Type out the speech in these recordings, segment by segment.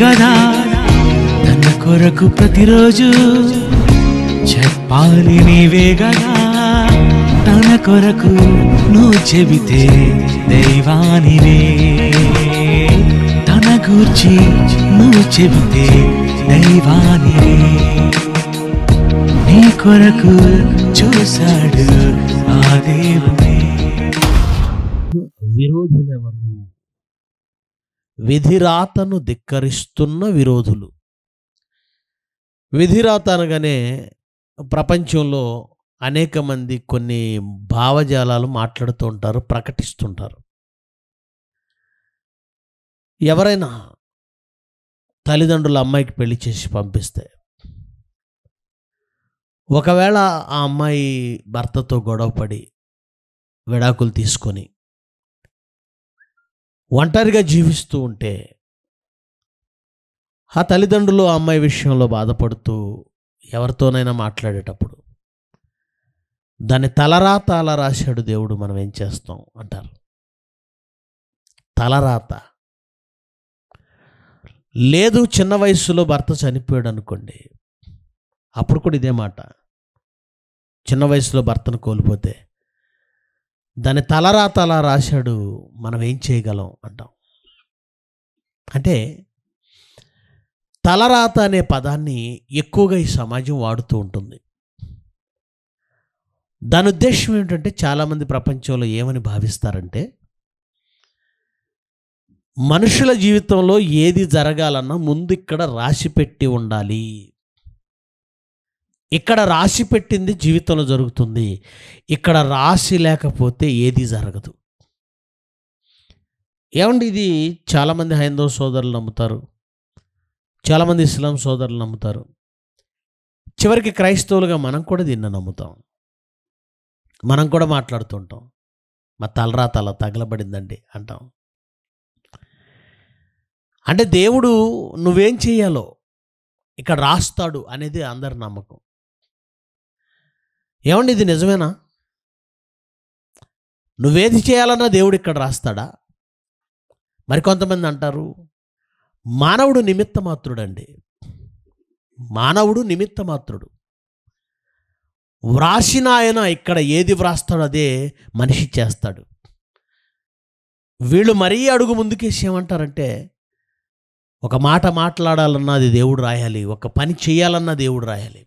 గదా తన కొరకు ప్రతిరోజు చెప్పాలి నీవే గదా తన కొరకు నువ్వు చెబితే దైవానివే తన గూర్చి నువ్వు చెబితే దైవానివే నీ కొరకు చూశాడు ఆ దేవుడే విధిరాతను ధిక్కరిస్తున్న విరోధులు విధిరాత అనగానే ప్రపంచంలో అనేక మంది కొన్ని భావజాలాలు మాట్లాడుతూ ఉంటారు ప్రకటిస్తుంటారు ఎవరైనా తల్లిదండ్రులు అమ్మాయికి పెళ్లి చేసి పంపిస్తే ఒకవేళ ఆ అమ్మాయి భర్తతో గొడవపడి విడాకులు తీసుకొని ఒంటరిగా జీవిస్తూ ఉంటే ఆ తల్లిదండ్రులు ఆ అమ్మాయి విషయంలో బాధపడుతూ ఎవరితోనైనా మాట్లాడేటప్పుడు దాన్ని తలరాత అలా రాశాడు దేవుడు మనం ఏం చేస్తాం అంటారు తలరాత లేదు చిన్న వయసులో భర్త చనిపోయాడు అనుకోండి అప్పుడు కూడా ఇదే మాట చిన్న వయసులో భర్తను కోల్పోతే దాని తలరా అలా రాశాడు మనం ఏం చేయగలం అంటాం అంటే తలరాత అనే పదాన్ని ఎక్కువగా ఈ సమాజం వాడుతూ ఉంటుంది దాని ఉద్దేశం ఏంటంటే చాలామంది ప్రపంచంలో ఏమని భావిస్తారంటే మనుషుల జీవితంలో ఏది జరగాలన్నా ముందు ఇక్కడ రాసి పెట్టి ఉండాలి ఇక్కడ రాసి పెట్టింది జీవితంలో జరుగుతుంది ఇక్కడ రాసి లేకపోతే ఏది జరగదు ఏమండి ఇది చాలామంది హైందవ సోదరులు నమ్ముతారు చాలామంది ఇస్లాం సోదరులు నమ్ముతారు చివరికి క్రైస్తవులుగా మనం కూడా దీన్ని నమ్ముతాం మనం కూడా మాట్లాడుతుంటాం మా తలరా తల తగలబడిందండి అంటాం అంటే దేవుడు నువ్వేం చేయాలో ఇక్కడ రాస్తాడు అనేది అందరి నమ్మకం ఏమండి ఇది నిజమేనా నువ్వేది చేయాలన్నా దేవుడు ఇక్కడ రాస్తాడా మరికొంతమంది అంటారు మానవుడు నిమిత్త మాత్రుడండి మానవుడు నిమిత్త మాత్రుడు వ్రాసిన ఆయన ఇక్కడ ఏది వ్రాస్తాడో అదే మనిషి చేస్తాడు వీళ్ళు మరీ అడుగు ముందుకేసేమంటారంటే ఒక మాట మాట్లాడాలన్నా అది దేవుడు రాయాలి ఒక పని చేయాలన్నా దేవుడు రాయాలి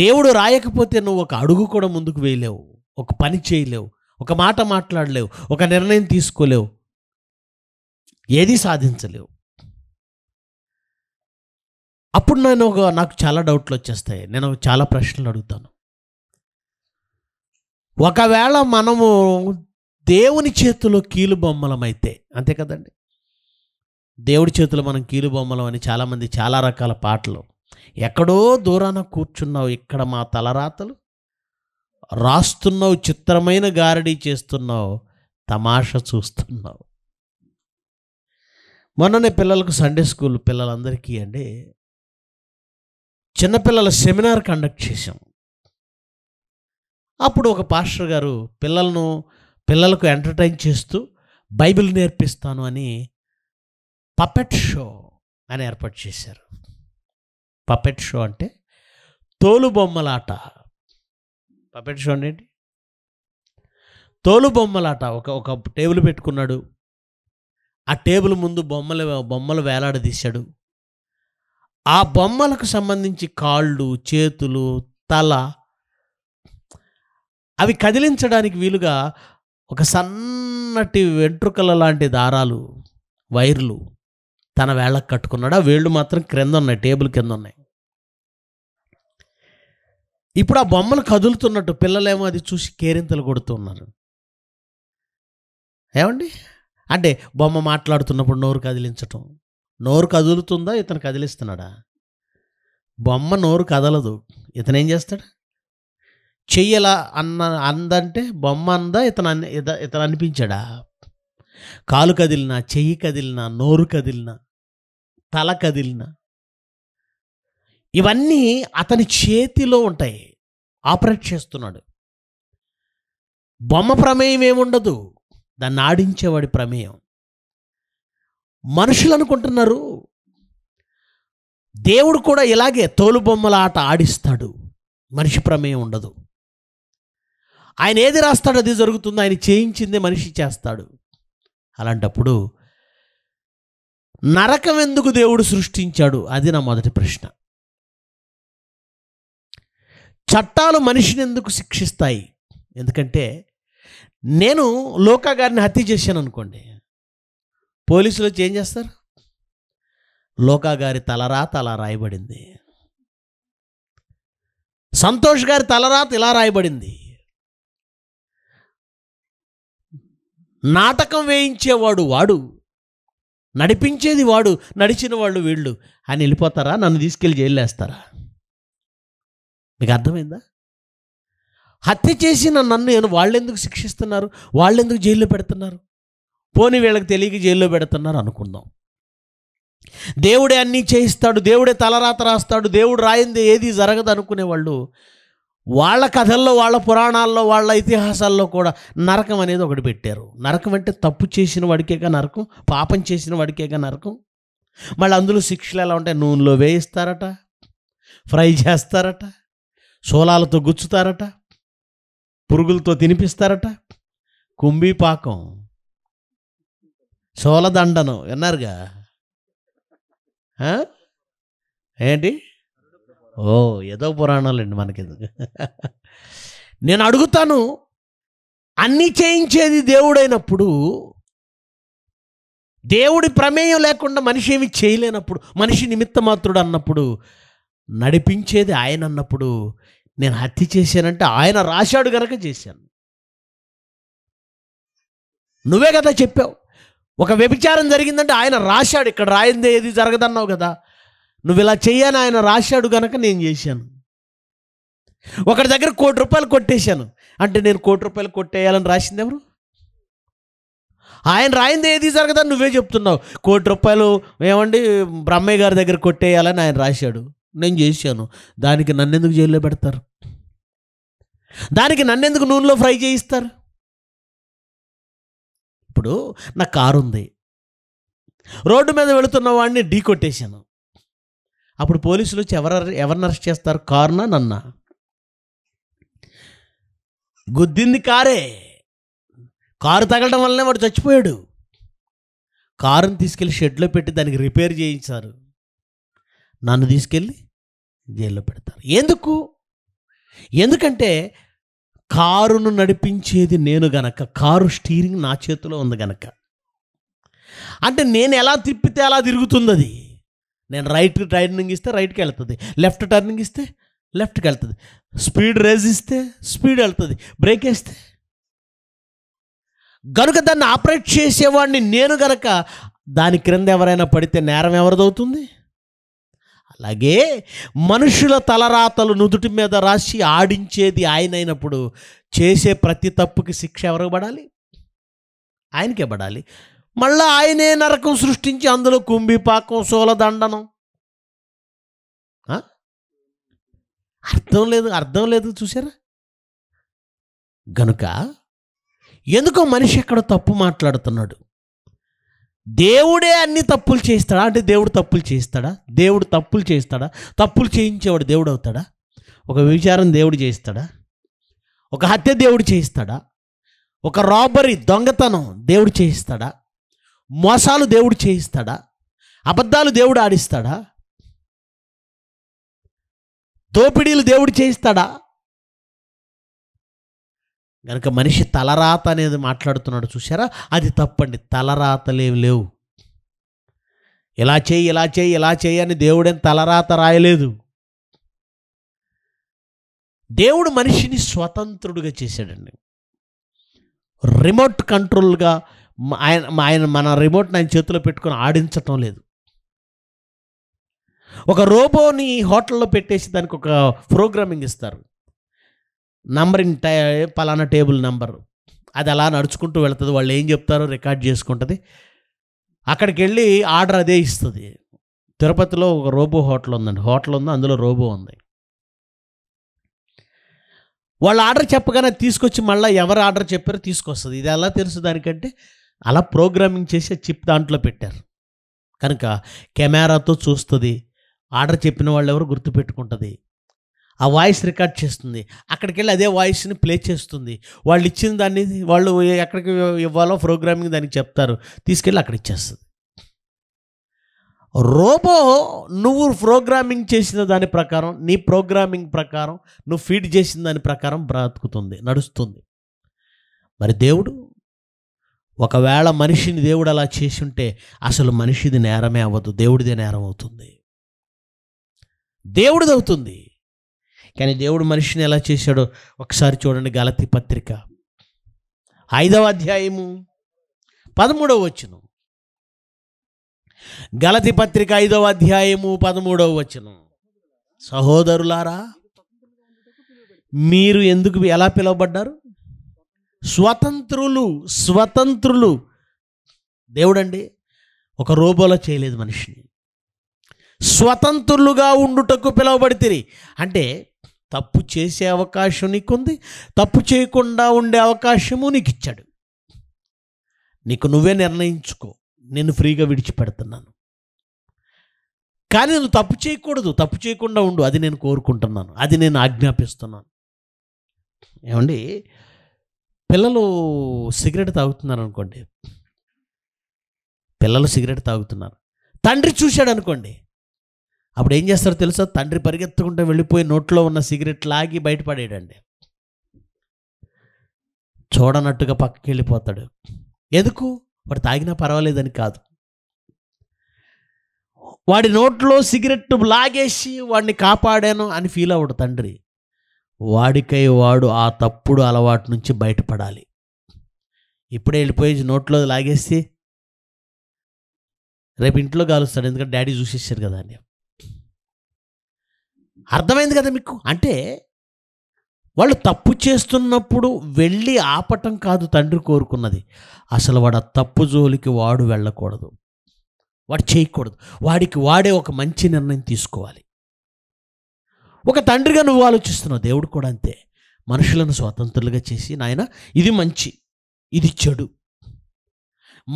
దేవుడు రాయకపోతే నువ్వు ఒక అడుగు కూడా ముందుకు వేయలేవు ఒక పని చేయలేవు ఒక మాట మాట్లాడలేవు ఒక నిర్ణయం తీసుకోలేవు ఏది సాధించలేవు అప్పుడు నేను ఒక నాకు చాలా డౌట్లు వచ్చేస్తాయి నేను చాలా ప్రశ్నలు అడుగుతాను ఒకవేళ మనము దేవుని చేతిలో కీలుబొమ్మలమైతే అంతే కదండి దేవుడి చేతిలో మనం కీలుబొమ్మలం అని చాలామంది చాలా రకాల పాటలు ఎక్కడో దూరాన కూర్చున్నావు ఇక్కడ మా తలరాతలు రాస్తున్నావు చిత్రమైన గారడీ చేస్తున్నావు తమాషా చూస్తున్నావు మొన్ననే పిల్లలకు సండే స్కూల్ పిల్లలందరికీ అండి చిన్నపిల్లల సెమినార్ కండక్ట్ చేశాం అప్పుడు ఒక పాస్టర్ గారు పిల్లలను పిల్లలకు ఎంటర్టైన్ చేస్తూ బైబిల్ నేర్పిస్తాను అని పపెట్ షో అని ఏర్పాటు చేశారు పపెట్ షో అంటే తోలుబొమ్మలాట పపెట్ షో అంటే తోలుబొమ్మలాట ఒక ఒక టేబుల్ పెట్టుకున్నాడు ఆ టేబుల్ ముందు బొమ్మలు బొమ్మలు వేలాడదీశాడు ఆ బొమ్మలకు సంబంధించి కాళ్ళు చేతులు తల అవి కదిలించడానికి వీలుగా ఒక సన్నటి వెంట్రుకల లాంటి దారాలు వైర్లు తన వేళ్ళకు కట్టుకున్నాడు ఆ వేళ్ళు మాత్రం క్రింద ఉన్నాయి టేబుల్ కింద ఉన్నాయి ఇప్పుడు ఆ బొమ్మలు కదులుతున్నట్టు పిల్లలేమో అది చూసి కేరింతలు కొడుతున్నారు ఏమండి అంటే బొమ్మ మాట్లాడుతున్నప్పుడు నోరు కదిలించటం నోరు కదులుతుందా ఇతను కదిలిస్తున్నాడా బొమ్మ నోరు కదలదు ఇతను ఏం చేస్తాడు చెయ్యలా అన్న అందంటే బొమ్మ అందా ఇతను ఇతను అనిపించాడా కాలు కదిలినా చెయ్యి కదిలినా నోరు కదిలినా తల కదిలినా ఇవన్నీ అతని చేతిలో ఉంటాయి ఆపరేట్ చేస్తున్నాడు బొమ్మ ప్రమేయం ఏముండదు దాన్ని ఆడించేవాడి ప్రమేయం మనుషులు అనుకుంటున్నారు దేవుడు కూడా ఇలాగే తోలుబొమ్మల ఆట ఆడిస్తాడు మనిషి ప్రమేయం ఉండదు ఆయన ఏది రాస్తాడో అది జరుగుతుందో ఆయన చేయించిందే మనిషి చేస్తాడు అలాంటప్పుడు నరకం ఎందుకు దేవుడు సృష్టించాడు అది నా మొదటి ప్రశ్న చట్టాలు మనిషిని ఎందుకు శిక్షిస్తాయి ఎందుకంటే నేను లోకా గారిని హత్య చేశాను అనుకోండి పోలీసులు వచ్చి ఏం చేస్తారు లోకా గారి తలరాత అలా రాయబడింది సంతోష్ గారి తలరాత ఇలా రాయబడింది నాటకం వేయించేవాడు వాడు నడిపించేది వాడు నడిచిన వాళ్ళు వీళ్ళు అని వెళ్ళిపోతారా నన్ను తీసుకెళ్ళి జైలు వేస్తారా మీకు అర్థమైందా హత్య చేసిన నన్ను నేను వాళ్ళెందుకు శిక్షిస్తున్నారు వాళ్ళెందుకు జైల్లో పెడుతున్నారు పోని వీళ్ళకి తెలియక జైల్లో పెడుతున్నారు అనుకుందాం దేవుడే అన్నీ చేయిస్తాడు దేవుడే తలరాత రాస్తాడు దేవుడు రాయింది ఏది జరగదు అనుకునేవాళ్ళు వాళ్ళు వాళ్ళ కథల్లో వాళ్ళ పురాణాల్లో వాళ్ళ ఇతిహాసాల్లో కూడా నరకం అనేది ఒకటి పెట్టారు నరకం అంటే తప్పు చేసిన వాడికేగా నరకం పాపం చేసిన వాడికేగా నరకం మళ్ళీ అందులో శిక్షలు ఎలా ఉంటాయి నూనెలో వేయిస్తారట ఫ్రై చేస్తారట శూలాలతో గుచ్చుతారట పురుగులతో తినిపిస్తారట కుంభీ పాకం విన్నారుగా ఏంటి ఓ ఏదో పురాణాలండి మనకి నేను అడుగుతాను అన్నీ చేయించేది దేవుడైనప్పుడు దేవుడి ప్రమేయం లేకుండా మనిషి ఏమి చేయలేనప్పుడు మనిషి నిమిత్త మాత్రుడు అన్నప్పుడు నడిపించేది ఆయన అన్నప్పుడు నేను హత్య చేశానంటే ఆయన రాశాడు కనుక చేశాను నువ్వే కదా చెప్పావు ఒక వ్యభిచారం జరిగిందంటే ఆయన రాశాడు ఇక్కడ రాయిందే ఏది జరగదన్నావు కదా నువ్వు ఇలా చేయని ఆయన రాశాడు కనుక నేను చేశాను ఒకటి దగ్గర కోటి రూపాయలు కొట్టేశాను అంటే నేను కోటి రూపాయలు కొట్టేయాలని రాసింది ఎవరు ఆయన రాయింది ఏది జరగదని నువ్వే చెప్తున్నావు కోటి రూపాయలు ఏమండి బ్రహ్మయ్య గారి దగ్గర కొట్టేయాలని ఆయన రాశాడు నేను చేశాను దానికి నన్నెందుకు జైల్లో పెడతారు దానికి నన్నెందుకు నూనెలో ఫ్రై చేయిస్తారు ఇప్పుడు నా కారు ఉంది రోడ్డు మీద వెళుతున్న వాడిని ఢీ కొట్టేశాను అప్పుడు పోలీసులు వచ్చి ఎవరు ఎవరిని అరెస్ట్ చేస్తారు కారునా నన్న గుద్దింది కారే కారు తగలడం వల్లనే వాడు చచ్చిపోయాడు కారుని తీసుకెళ్ళి షెడ్లో పెట్టి దానికి రిపేర్ చేయించారు నన్ను తీసుకెళ్ళి జైల్లో పెడతారు ఎందుకు ఎందుకంటే కారును నడిపించేది నేను గనక కారు స్టీరింగ్ నా చేతిలో ఉంది గనక అంటే నేను ఎలా తిప్పితే అలా తిరుగుతుంది అది నేను రైట్ టర్నింగ్ ఇస్తే రైట్కి వెళ్తుంది లెఫ్ట్ టర్నింగ్ ఇస్తే లెఫ్ట్కి వెళ్తుంది స్పీడ్ రేజ్ ఇస్తే స్పీడ్ వెళ్తుంది బ్రేక్ వేస్తే గనుక దాన్ని ఆపరేట్ చేసేవాడిని నేను గనక దాని క్రింద ఎవరైనా పడితే నేరం ఎవరిదవుతుంది అలాగే మనుషుల తలరాతలు నుదుటి మీద రాసి ఆడించేది ఆయన అయినప్పుడు చేసే ప్రతి తప్పుకి శిక్ష ఎవరికి పడాలి ఆయనకే పడాలి మళ్ళీ ఆయనే నరకం సృష్టించి అందులో కుంభిపాకం సోలదండనం అర్థం లేదు అర్థం లేదు చూసారా గనుక ఎందుకో మనిషి ఎక్కడ తప్పు మాట్లాడుతున్నాడు దేవుడే అన్ని తప్పులు చేస్తాడా అంటే దేవుడు తప్పులు చేస్తాడా దేవుడు తప్పులు చేస్తాడా తప్పులు చేయించేవాడు దేవుడు అవుతాడా ఒక విచారం దేవుడు చేస్తాడా ఒక హత్య దేవుడు చేయిస్తాడా ఒక రాబరీ దొంగతనం దేవుడు చేయిస్తాడా మోసాలు దేవుడు చేయిస్తాడా అబద్ధాలు దేవుడు ఆడిస్తాడా దోపిడీలు దేవుడు చేయిస్తాడా కనుక మనిషి తలరాత అనేది మాట్లాడుతున్నాడు చూసారా అది తప్పండి తలరాతలేవి లేవు ఇలా చేయి ఇలా చేయి ఇలా చేయి అని దేవుడేం తలరాత రాయలేదు దేవుడు మనిషిని స్వతంత్రుడిగా చేశాడండి రిమోట్ కంట్రోల్గా ఆయన ఆయన మన రిమోట్ ఆయన చేతిలో పెట్టుకొని ఆడించటం లేదు ఒక రోబోని హోటల్లో పెట్టేసి దానికి ఒక ప్రోగ్రామింగ్ ఇస్తారు నంబరింగ్ టై పలానా టేబుల్ నంబర్ అది అలా నడుచుకుంటూ వెళుతుంది వాళ్ళు ఏం చెప్తారో రికార్డ్ చేసుకుంటుంది అక్కడికి వెళ్ళి ఆర్డర్ అదే ఇస్తుంది తిరుపతిలో ఒక రోబో హోటల్ ఉందండి హోటల్ ఉంది అందులో రోబో ఉంది వాళ్ళు ఆర్డర్ చెప్పగానే తీసుకొచ్చి మళ్ళీ ఎవరు ఆర్డర్ చెప్పారో తీసుకొస్తుంది ఇది ఎలా తెలుసు దానికంటే అలా ప్రోగ్రామింగ్ చేసి చిప్ దాంట్లో పెట్టారు కనుక కెమెరాతో చూస్తుంది ఆర్డర్ చెప్పిన వాళ్ళు ఎవరు గుర్తుపెట్టుకుంటుంది ఆ వాయిస్ రికార్డ్ చేస్తుంది అక్కడికి వెళ్ళి అదే వాయిస్ని ప్లే చేస్తుంది వాళ్ళు ఇచ్చిన దాన్ని వాళ్ళు ఎక్కడికి ఇవ్వాలో ప్రోగ్రామింగ్ దానికి చెప్తారు తీసుకెళ్ళి అక్కడ ఇచ్చేస్తుంది రోబో నువ్వు ప్రోగ్రామింగ్ చేసిన దాని ప్రకారం నీ ప్రోగ్రామింగ్ ప్రకారం నువ్వు ఫీడ్ చేసిన దాని ప్రకారం బ్రతుకుతుంది నడుస్తుంది మరి దేవుడు ఒకవేళ మనిషిని దేవుడు అలా చేసి ఉంటే అసలు మనిషిది నేరమే అవ్వదు దేవుడిదే నేరం అవుతుంది దేవుడిది అవుతుంది కానీ దేవుడు మనిషిని ఎలా చేశాడో ఒకసారి చూడండి గలతి పత్రిక ఐదవ అధ్యాయము పదమూడవ వచనం గలతి పత్రిక ఐదవ అధ్యాయము పదమూడవ వచనం సహోదరులారా మీరు ఎందుకు ఎలా పిలువబడ్డారు స్వతంత్రులు స్వతంత్రులు దేవుడండి ఒక రోబోలో చేయలేదు మనిషిని స్వతంత్రులుగా ఉండుటకు పిలువబడితే అంటే తప్పు చేసే అవకాశం నీకుంది తప్పు చేయకుండా ఉండే అవకాశము నీకు ఇచ్చాడు నీకు నువ్వే నిర్ణయించుకో నేను ఫ్రీగా విడిచిపెడుతున్నాను కానీ నువ్వు తప్పు చేయకూడదు తప్పు చేయకుండా ఉండు అది నేను కోరుకుంటున్నాను అది నేను ఆజ్ఞాపిస్తున్నాను ఏమండి పిల్లలు సిగరెట్ తాగుతున్నారు అనుకోండి పిల్లలు సిగరెట్ తాగుతున్నారు తండ్రి చూశాడు అనుకోండి అప్పుడు ఏం చేస్తారో తెలుసా తండ్రి పరిగెత్తుకుంటూ వెళ్ళిపోయి నోట్లో ఉన్న సిగరెట్ లాగి బయటపడేయడండి చూడనట్టుగా పక్కకి వెళ్ళిపోతాడు ఎందుకు వాడు తాగినా పర్వాలేదని కాదు వాడి నోట్లో సిగరెట్ లాగేసి వాడిని కాపాడాను అని ఫీల్ అవ్వడు తండ్రి వాడికై వాడు ఆ తప్పుడు అలవాటు నుంచి బయటపడాలి ఇప్పుడే వెళ్ళిపోయి నోట్లో లాగేసి రేపు ఇంట్లో కాలుస్తాడు ఎందుకంటే డాడీ చూసేసారు కదా అని అర్థమైంది కదా మీకు అంటే వాళ్ళు తప్పు చేస్తున్నప్పుడు వెళ్ళి ఆపటం కాదు తండ్రి కోరుకున్నది అసలు వాడు తప్పు జోలికి వాడు వెళ్ళకూడదు వాడు చేయకూడదు వాడికి వాడే ఒక మంచి నిర్ణయం తీసుకోవాలి ఒక తండ్రిగా నువ్వు ఆలోచిస్తున్నావు దేవుడు కూడా అంతే మనుషులను స్వతంత్రులుగా చేసి నాయన ఇది మంచి ఇది చెడు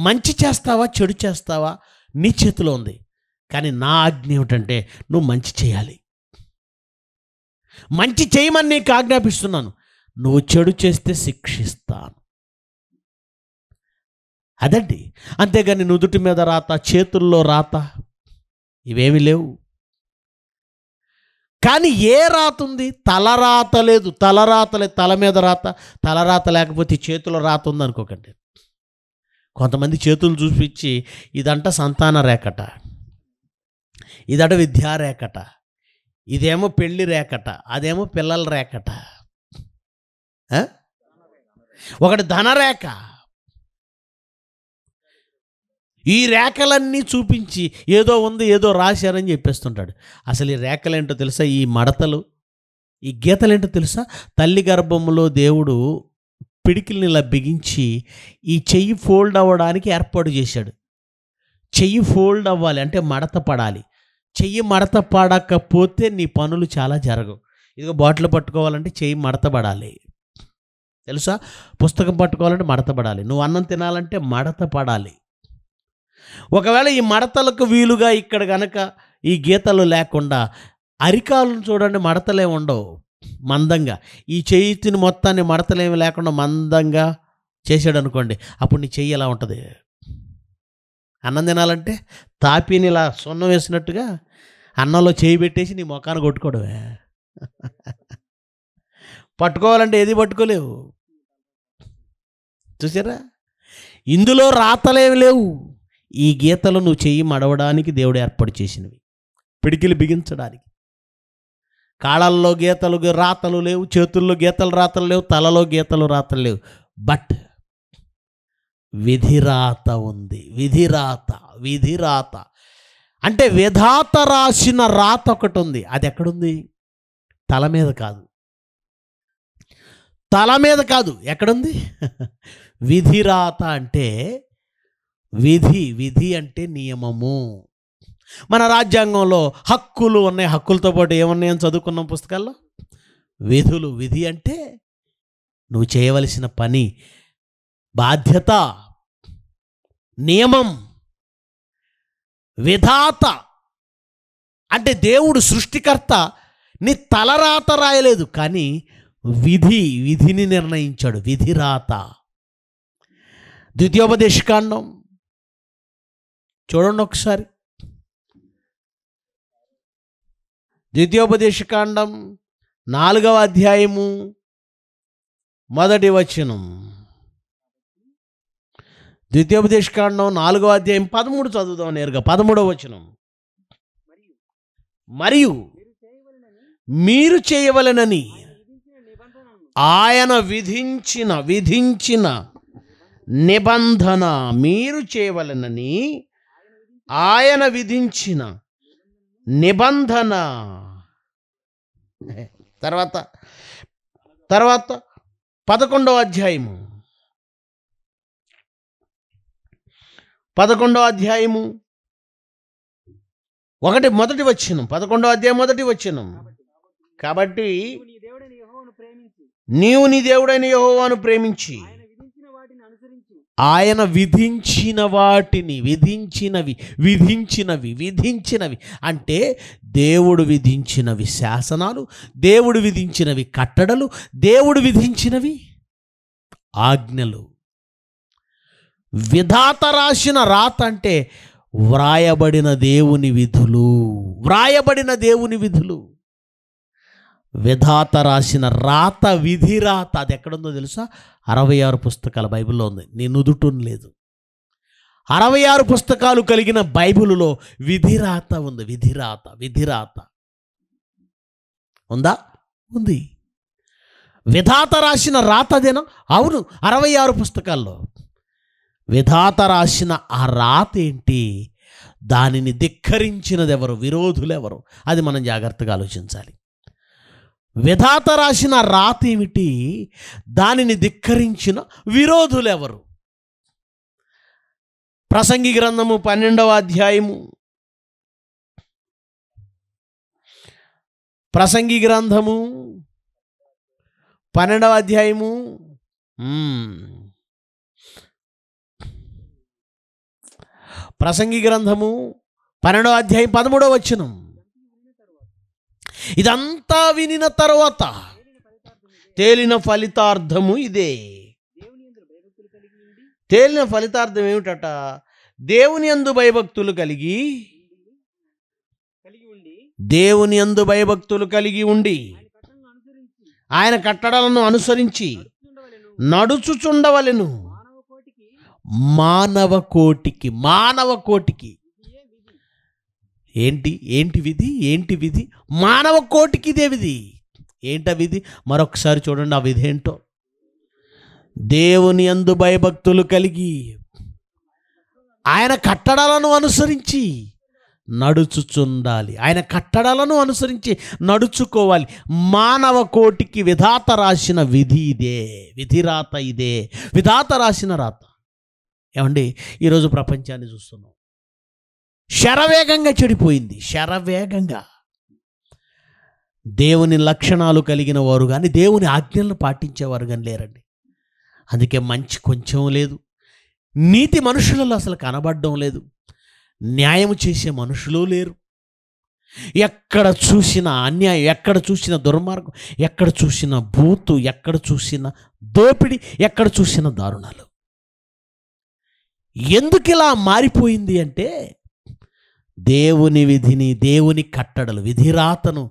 మంచి చేస్తావా చెడు చేస్తావా నీ చేతిలో ఉంది కానీ నా ఆజ్ఞ ఏమిటంటే నువ్వు మంచి చేయాలి మంచి చేయమని నీకు ఆజ్ఞాపిస్తున్నాను నువ్వు చెడు చేస్తే శిక్షిస్తాను అదండి అంతేగాని నుదుటి మీద రాత చేతుల్లో రాత ఇవేమి లేవు కానీ ఏ రాత ఉంది తల రాత లేదు తల రాత లేదు తల మీద రాత తల రాత లేకపోతే చేతుల రాత ఉంది అనుకోకండి కొంతమంది చేతులు చూపించి ఇదంట సంతాన రేఖట ఇదట విద్యారేఖట ఇదేమో పెళ్లి రేకట అదేమో పిల్లల రేకట ఒకటి ధనరేఖ ఈ రేఖలన్నీ చూపించి ఏదో ఉంది ఏదో రాశారని చెప్పేస్తుంటాడు అసలు ఈ రేఖలేంటో తెలుసా ఈ మడతలు ఈ గీతలేంటో తెలుసా తల్లి గర్భంలో దేవుడు పిడికిల్ని ఇలా బిగించి ఈ చెయ్యి ఫోల్డ్ అవ్వడానికి ఏర్పాటు చేశాడు చెయ్యి ఫోల్డ్ అవ్వాలి అంటే మడత పడాలి చెయ్యి మడత పడకపోతే నీ పనులు చాలా జరగవు ఇదిగో బాటిల్ పట్టుకోవాలంటే చెయ్యి మడతపడాలి తెలుసా పుస్తకం పట్టుకోవాలంటే మడతపడాలి నువ్వు అన్నం తినాలంటే మడత పడాలి ఒకవేళ ఈ మడతలకు వీలుగా ఇక్కడ కనుక ఈ గీతలు లేకుండా అరికాలను చూడండి మడతలే ఉండవు మందంగా ఈ చేతిని మొత్తాన్ని మడతలేమి లేకుండా మందంగా చేశాడు అనుకోండి అప్పుడు నీ చెయ్యి ఎలా ఉంటుంది అన్నం తినాలంటే తాపీని ఇలా సున్నం వేసినట్టుగా అన్నంలో చేయి పెట్టేసి నీ ముఖాన్ని కొట్టుకోవడమే పట్టుకోవాలంటే ఏది పట్టుకోలేవు చూసారా ఇందులో రాతలేవి లేవు ఈ గీతలు నువ్వు చెయ్యి మడవడానికి దేవుడు ఏర్పాటు చేసినవి పిడికిలు బిగించడానికి కాళ్ళల్లో గీతలు రాతలు లేవు చేతుల్లో గీతలు రాతలు లేవు తలలో గీతలు రాతలు లేవు బట్ విధిరాత ఉంది విధిరాత విధిరాత అంటే విధాత రాసిన రాత ఒకటి ఉంది అది ఎక్కడుంది తల మీద కాదు తల మీద కాదు ఎక్కడుంది విధిరాత అంటే విధి విధి అంటే నియమము మన రాజ్యాంగంలో హక్కులు ఉన్నాయి హక్కులతో పాటు ఏమున్నాయని చదువుకున్నాం పుస్తకాల్లో విధులు విధి అంటే నువ్వు చేయవలసిన పని బాధ్యత నియమం విధాత అంటే దేవుడు సృష్టికర్త నీ తలరాత రాయలేదు కానీ విధి విధిని నిర్ణయించాడు విధి రాత ద్వితీయోపదేశకాండం చూడండి ఒకసారి ద్వితీయోపదేశకాండం నాలుగవ అధ్యాయము మొదటి వచనం ద్వితీయోపదేశ కాండం నాలుగో అధ్యాయం పదమూడు చదువుదాం నేరుగా పదమూడవ వచనం మరియు మీరు చేయవలనని ఆయన విధించిన విధించిన నిబంధన మీరు చేయవలనని ఆయన విధించిన నిబంధన తర్వాత తర్వాత పదకొండవ అధ్యాయము పదకొండో అధ్యాయము ఒకటి మొదటి వచ్చినం పదకొండో అధ్యాయం మొదటి వచ్చినం కాబట్టి నీవు నీ దేవుడైన యహోవాను ప్రేమించి ఆయన విధించిన వాటిని విధించినవి విధించినవి విధించినవి అంటే దేవుడు విధించినవి శాసనాలు దేవుడు విధించినవి కట్టడలు దేవుడు విధించినవి ఆజ్ఞలు విధాత రాసిన రాత అంటే వ్రాయబడిన దేవుని విధులు వ్రాయబడిన దేవుని విధులు విధాత రాసిన రాత విధి రాత అది ఎక్కడుందో తెలుసా అరవై ఆరు పుస్తకాల బైబిల్లో ఉంది నీ నుదుటం లేదు అరవై ఆరు పుస్తకాలు కలిగిన బైబిలులో విధిరాత ఉంది విధిరాత విధిరాత ఉందా ఉంది విధాత రాసిన రాత దినం అవును అరవై ఆరు పుస్తకాల్లో విధాత రాసిన ఆ రాత ఏంటి దానిని ధిక్కరించినది ఎవరు ఎవరు అది మనం జాగ్రత్తగా ఆలోచించాలి విధాత రాసిన రాత ఏమిటి దానిని ధిక్కరించిన విరోధులెవరు ప్రసంగి గ్రంథము పన్నెండవ అధ్యాయము ప్రసంగి గ్రంథము పన్నెండవ అధ్యాయము ప్రసంగి గ్రంథము పన్నెండో అధ్యాయం పదమూడో వచ్చిన ఇదంతా వినిన తర్వాత తేలిన ఫలితార్థము ఇదే తేలిన ఫలితార్థం ఏమిటట దేవుని అందు భయభక్తులు కలిగి దేవుని అందు భయభక్తులు కలిగి ఉండి ఆయన కట్టడాలను అనుసరించి నడుచుచుండవలెను మానవ కోటికి మానవ కోటికి ఏంటి ఏంటి విధి ఏంటి విధి మానవ కోటికి ఇదే విధి ఏంటా విధి మరొకసారి చూడండి ఆ విధి ఏంటో దేవుని అందు భయభక్తులు కలిగి ఆయన కట్టడాలను అనుసరించి నడుచుచుండాలి ఆయన కట్టడాలను అనుసరించి నడుచుకోవాలి మానవ కోటికి విధాత రాసిన విధి ఇదే విధి రాత ఇదే విధాత రాసిన రాత ఏమండి ఈరోజు ప్రపంచాన్ని చూస్తున్నాం శరవేగంగా చెడిపోయింది శరవేగంగా దేవుని లక్షణాలు కలిగిన వారు కానీ దేవుని ఆజ్ఞలను పాటించేవారు కానీ లేరండి అందుకే మంచి కొంచెం లేదు నీతి మనుషులలో అసలు కనబడడం లేదు న్యాయం చేసే మనుషులు లేరు ఎక్కడ చూసిన అన్యాయం ఎక్కడ చూసిన దుర్మార్గం ఎక్కడ చూసిన బూతు ఎక్కడ చూసిన దోపిడి ఎక్కడ చూసిన దారుణాలు ఎందుకు ఇలా మారిపోయింది అంటే దేవుని విధిని దేవుని కట్టడలు విధిరాతను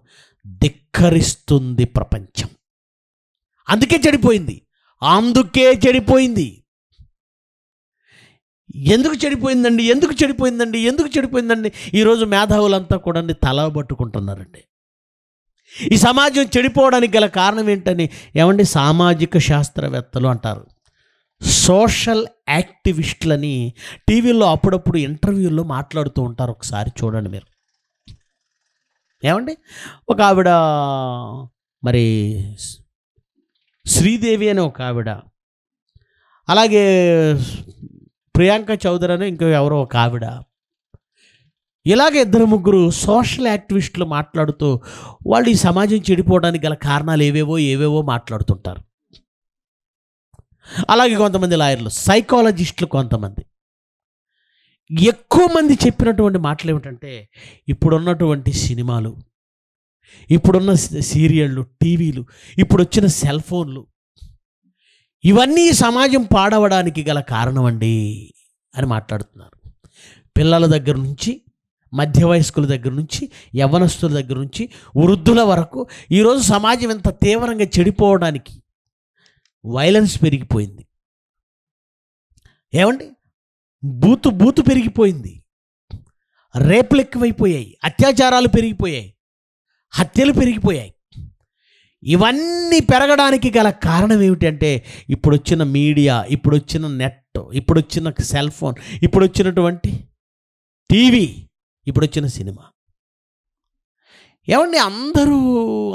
ధిక్కరిస్తుంది ప్రపంచం అందుకే చెడిపోయింది అందుకే చెడిపోయింది ఎందుకు చెడిపోయిందండి ఎందుకు చెడిపోయిందండి ఎందుకు చెడిపోయిందండి ఈరోజు మేధావులంతా కూడా తల పట్టుకుంటున్నారండి ఈ సమాజం చెడిపోవడానికి గల కారణం ఏంటని ఏమండి సామాజిక శాస్త్రవేత్తలు అంటారు సోషల్ యాక్టివిస్టులని టీవీలో అప్పుడప్పుడు ఇంటర్వ్యూల్లో మాట్లాడుతూ ఉంటారు ఒకసారి చూడండి మీరు ఏమండి ఒక ఆవిడ మరి శ్రీదేవి అనే ఒక ఆవిడ అలాగే ప్రియాంక చౌదరి అనే ఇంకా ఎవరో ఒక ఆవిడ ఇలాగ ఇద్దరు ముగ్గురు సోషల్ యాక్టివిస్టులు మాట్లాడుతూ వాళ్ళు ఈ సమాజం చెడిపోవడానికి గల కారణాలు ఏవేవో ఏవేవో మాట్లాడుతుంటారు అలాగే కొంతమంది లాయర్లు సైకాలజిస్టులు కొంతమంది ఎక్కువ మంది చెప్పినటువంటి మాటలు ఏమిటంటే ఇప్పుడున్నటువంటి సినిమాలు ఇప్పుడున్న సీరియళ్ళు టీవీలు ఇప్పుడు వచ్చిన సెల్ ఫోన్లు ఇవన్నీ సమాజం పాడవడానికి గల కారణం అండి అని మాట్లాడుతున్నారు పిల్లల దగ్గర నుంచి మధ్య వయస్కుల దగ్గర నుంచి యవ్వనస్తుల దగ్గర నుంచి వృద్ధుల వరకు ఈరోజు సమాజం ఎంత తీవ్రంగా చెడిపోవడానికి వైలెన్స్ పెరిగిపోయింది ఏమండి బూతు బూతు పెరిగిపోయింది రేపులు ఎక్కువైపోయాయి అత్యాచారాలు పెరిగిపోయాయి హత్యలు పెరిగిపోయాయి ఇవన్నీ పెరగడానికి గల కారణం ఏమిటంటే ఇప్పుడు వచ్చిన మీడియా ఇప్పుడు వచ్చిన నెట్ ఇప్పుడు వచ్చిన సెల్ ఫోన్ ఇప్పుడు వచ్చినటువంటి టీవీ ఇప్పుడు వచ్చిన సినిమా ఏమండి అందరూ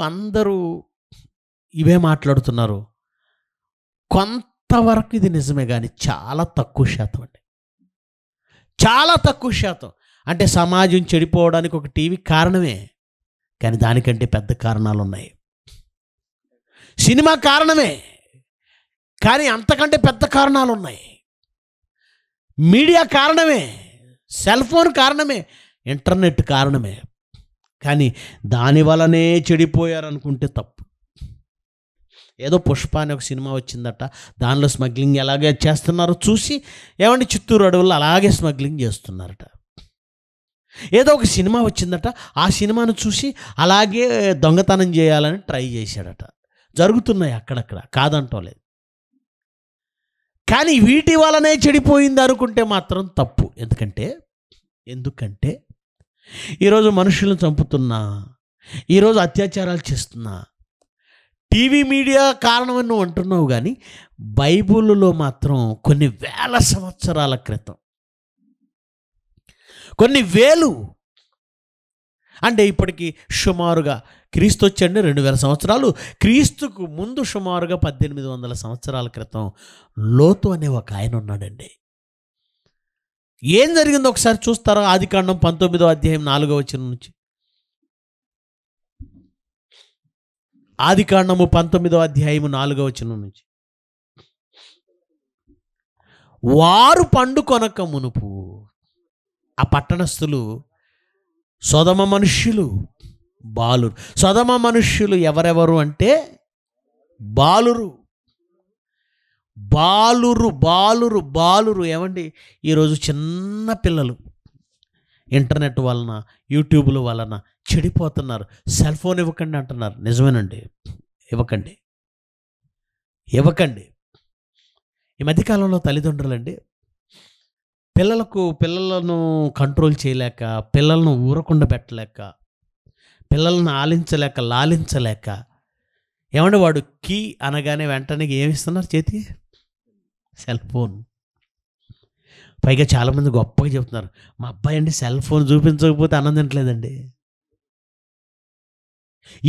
అందరూ ఇవే మాట్లాడుతున్నారు కొంతవరకు ఇది నిజమే కానీ చాలా తక్కువ శాతం అండి చాలా తక్కువ శాతం అంటే సమాజం చెడిపోవడానికి ఒక టీవీ కారణమే కానీ దానికంటే పెద్ద కారణాలు ఉన్నాయి సినిమా కారణమే కానీ అంతకంటే పెద్ద కారణాలు ఉన్నాయి మీడియా కారణమే సెల్ ఫోన్ కారణమే ఇంటర్నెట్ కారణమే కానీ దాని వలనే చెడిపోయారనుకుంటే తప్పు ఏదో పుష్ప అనే ఒక సినిమా వచ్చిందట దానిలో స్మగ్లింగ్ ఎలాగే చేస్తున్నారో చూసి ఏమంటే చిత్తూరు అడవుల్లో అలాగే స్మగ్లింగ్ చేస్తున్నారట ఏదో ఒక సినిమా వచ్చిందట ఆ సినిమాను చూసి అలాగే దొంగతనం చేయాలని ట్రై చేశాడట జరుగుతున్నాయి అక్కడక్కడ కాదంటోలేదు కానీ వీటి వలనే చెడిపోయింది అనుకుంటే మాత్రం తప్పు ఎందుకంటే ఎందుకంటే ఈరోజు మనుషులను చంపుతున్నా ఈరోజు అత్యాచారాలు చేస్తున్నా టీవీ మీడియా కారణమని నువ్వు అంటున్నావు కానీ బైబిల్లో మాత్రం కొన్ని వేల సంవత్సరాల క్రితం కొన్ని వేలు అంటే ఇప్పటికి సుమారుగా క్రీస్తు వచ్చండి రెండు వేల సంవత్సరాలు క్రీస్తుకు ముందు సుమారుగా పద్దెనిమిది వందల సంవత్సరాల క్రితం లోతు అనే ఒక ఆయన ఉన్నాడండి ఏం జరిగిందో ఒకసారి చూస్తారా ఆదికాండం పంతొమ్మిదో అధ్యాయం నాలుగో వచ్చిన నుంచి ఆది కాండము పంతొమ్మిదో అధ్యాయము నాలుగవ చిన్న నుంచి వారు పండు కొనక మునుపు ఆ పట్టణస్థులు సొదమ మనుష్యులు బాలురు సొదమ మనుష్యులు ఎవరెవరు అంటే బాలురు బాలురు బాలురు బాలురు ఏమండి ఈరోజు చిన్న పిల్లలు ఇంటర్నెట్ వలన యూట్యూబ్ల వలన చెడిపోతున్నారు సెల్ ఫోన్ ఇవ్వకండి అంటున్నారు నిజమేనండి ఇవ్వకండి ఇవ్వకండి ఈ మధ్యకాలంలో తల్లిదండ్రులండి పిల్లలకు పిల్లలను కంట్రోల్ చేయలేక పిల్లలను ఊరకుండా పెట్టలేక పిల్లలను ఆలించలేక లాలించలేక ఏమంటే వాడు కీ అనగానే వెంటనే ఏమి ఇస్తున్నారు చేతి సెల్ ఫోన్ పైగా చాలామంది గొప్పగా చెప్తున్నారు మా అబ్బాయి అండి సెల్ ఫోన్ చూపించకపోతే తినట్లేదండి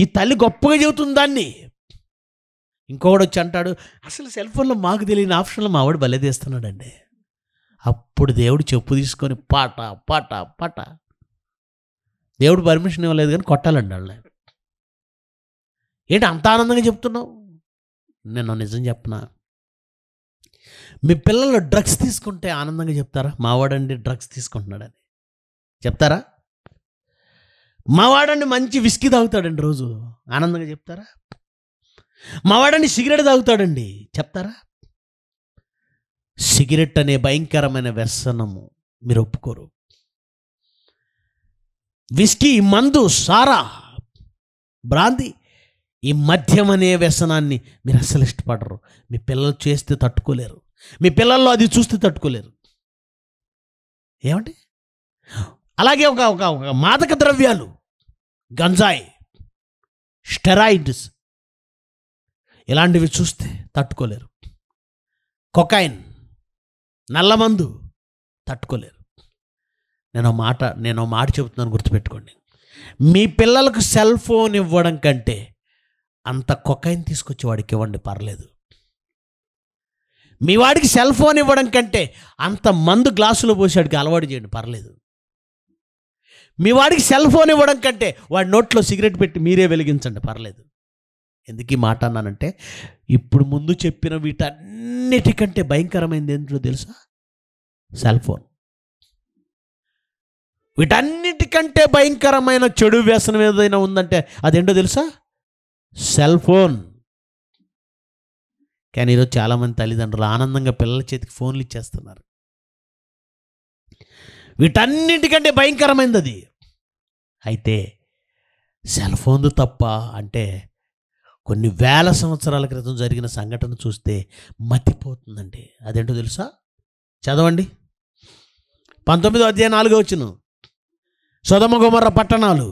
ఈ తల్లి గొప్పగా చెబుతుంది దాన్ని ఇంకోడు వచ్చి అంటాడు అసలు సెల్ ఫోన్లో మాకు తెలియని ఆప్షన్లో మా ఆవిడ తీస్తున్నాడండి అప్పుడు దేవుడు చెప్పు తీసుకొని పాట పాట పాట దేవుడు పర్మిషన్ ఇవ్వలేదు కానీ కొట్టాలండి వాళ్ళని ఏంటి అంత ఆనందంగా చెప్తున్నావు నేను నిజం చెప్పనా మీ పిల్లలు డ్రగ్స్ తీసుకుంటే ఆనందంగా చెప్తారా మావాడండి డ్రగ్స్ తీసుకుంటున్నాడని చెప్తారా మావాడని మంచి విస్కీ తాగుతాడండి రోజు ఆనందంగా చెప్తారా మావాడని సిగరెట్ తాగుతాడండి చెప్తారా సిగరెట్ అనే భయంకరమైన వ్యసనము మీరు ఒప్పుకోరు విస్కీ మందు సారా బ్రాంతి ఈ మద్యం అనే వ్యసనాన్ని మీరు అస్సలు ఇష్టపడరు మీ పిల్లలు చేస్తే తట్టుకోలేరు మీ పిల్లల్లో అది చూస్తే తట్టుకోలేరు ఏమండి అలాగే ఒక ఒక మాదక ద్రవ్యాలు గంజాయి స్టెరాయిడ్స్ ఇలాంటివి చూస్తే తట్టుకోలేరు కొకైన్ నల్లమందు తట్టుకోలేరు నేను మాట నేను మాట చెబుతున్నాను గుర్తుపెట్టుకోండి మీ పిల్లలకు సెల్ ఫోన్ ఇవ్వడం కంటే అంత కొకైన్ తీసుకొచ్చి వాడికి ఇవ్వండి పర్లేదు మీ వాడికి సెల్ ఫోన్ ఇవ్వడం కంటే అంత మందు గ్లాసులో వాడికి అలవాటు చేయండి పర్లేదు మీ వాడికి సెల్ ఫోన్ ఇవ్వడం కంటే వాడి నోట్లో సిగరెట్ పెట్టి మీరే వెలిగించండి పర్లేదు ఎందుకు ఈ మాట అన్నానంటే ఇప్పుడు ముందు చెప్పిన వీటన్నిటికంటే భయంకరమైనది ఏంటో తెలుసా సెల్ ఫోన్ వీటన్నిటికంటే భయంకరమైన చెడు వ్యసనం ఏదైనా ఉందంటే అదేంటో తెలుసా సెల్ ఫోన్ కానీ ఈరోజు చాలామంది తల్లిదండ్రులు ఆనందంగా పిల్లల చేతికి ఫోన్లు ఇచ్చేస్తున్నారు వీటన్నిటికంటే భయంకరమైనది అది అయితే సెల్ ఫోన్లు తప్ప అంటే కొన్ని వేల సంవత్సరాల క్రితం జరిగిన సంఘటన చూస్తే మతిపోతుందండి అదేంటో తెలుసా చదవండి పంతొమ్మిదో అధ్యాయ నాలుగో వచ్చిన సుధమ గుమర్ర పట్టణాలు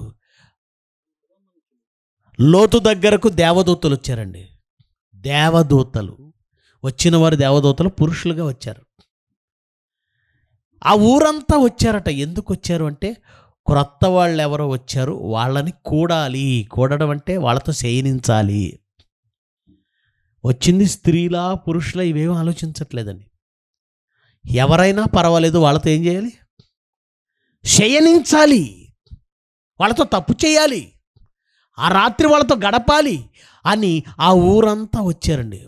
లోతు దగ్గరకు దేవదూతలు వచ్చారండి దేవదూతలు వచ్చిన వారు దేవదూతలు పురుషులుగా వచ్చారు ఆ ఊరంతా వచ్చారట ఎందుకు వచ్చారు అంటే క్రొత్త వాళ్ళు ఎవరో వచ్చారు వాళ్ళని కూడాలి కూడడం అంటే వాళ్ళతో శయనించాలి వచ్చింది స్త్రీలా పురుషుల ఇవేమి ఆలోచించట్లేదండి ఎవరైనా పర్వాలేదు వాళ్ళతో ఏం చేయాలి శయనించాలి వాళ్ళతో తప్పు చేయాలి ఆ రాత్రి వాళ్ళతో గడపాలి అని ఆ ఊరంతా వచ్చారండి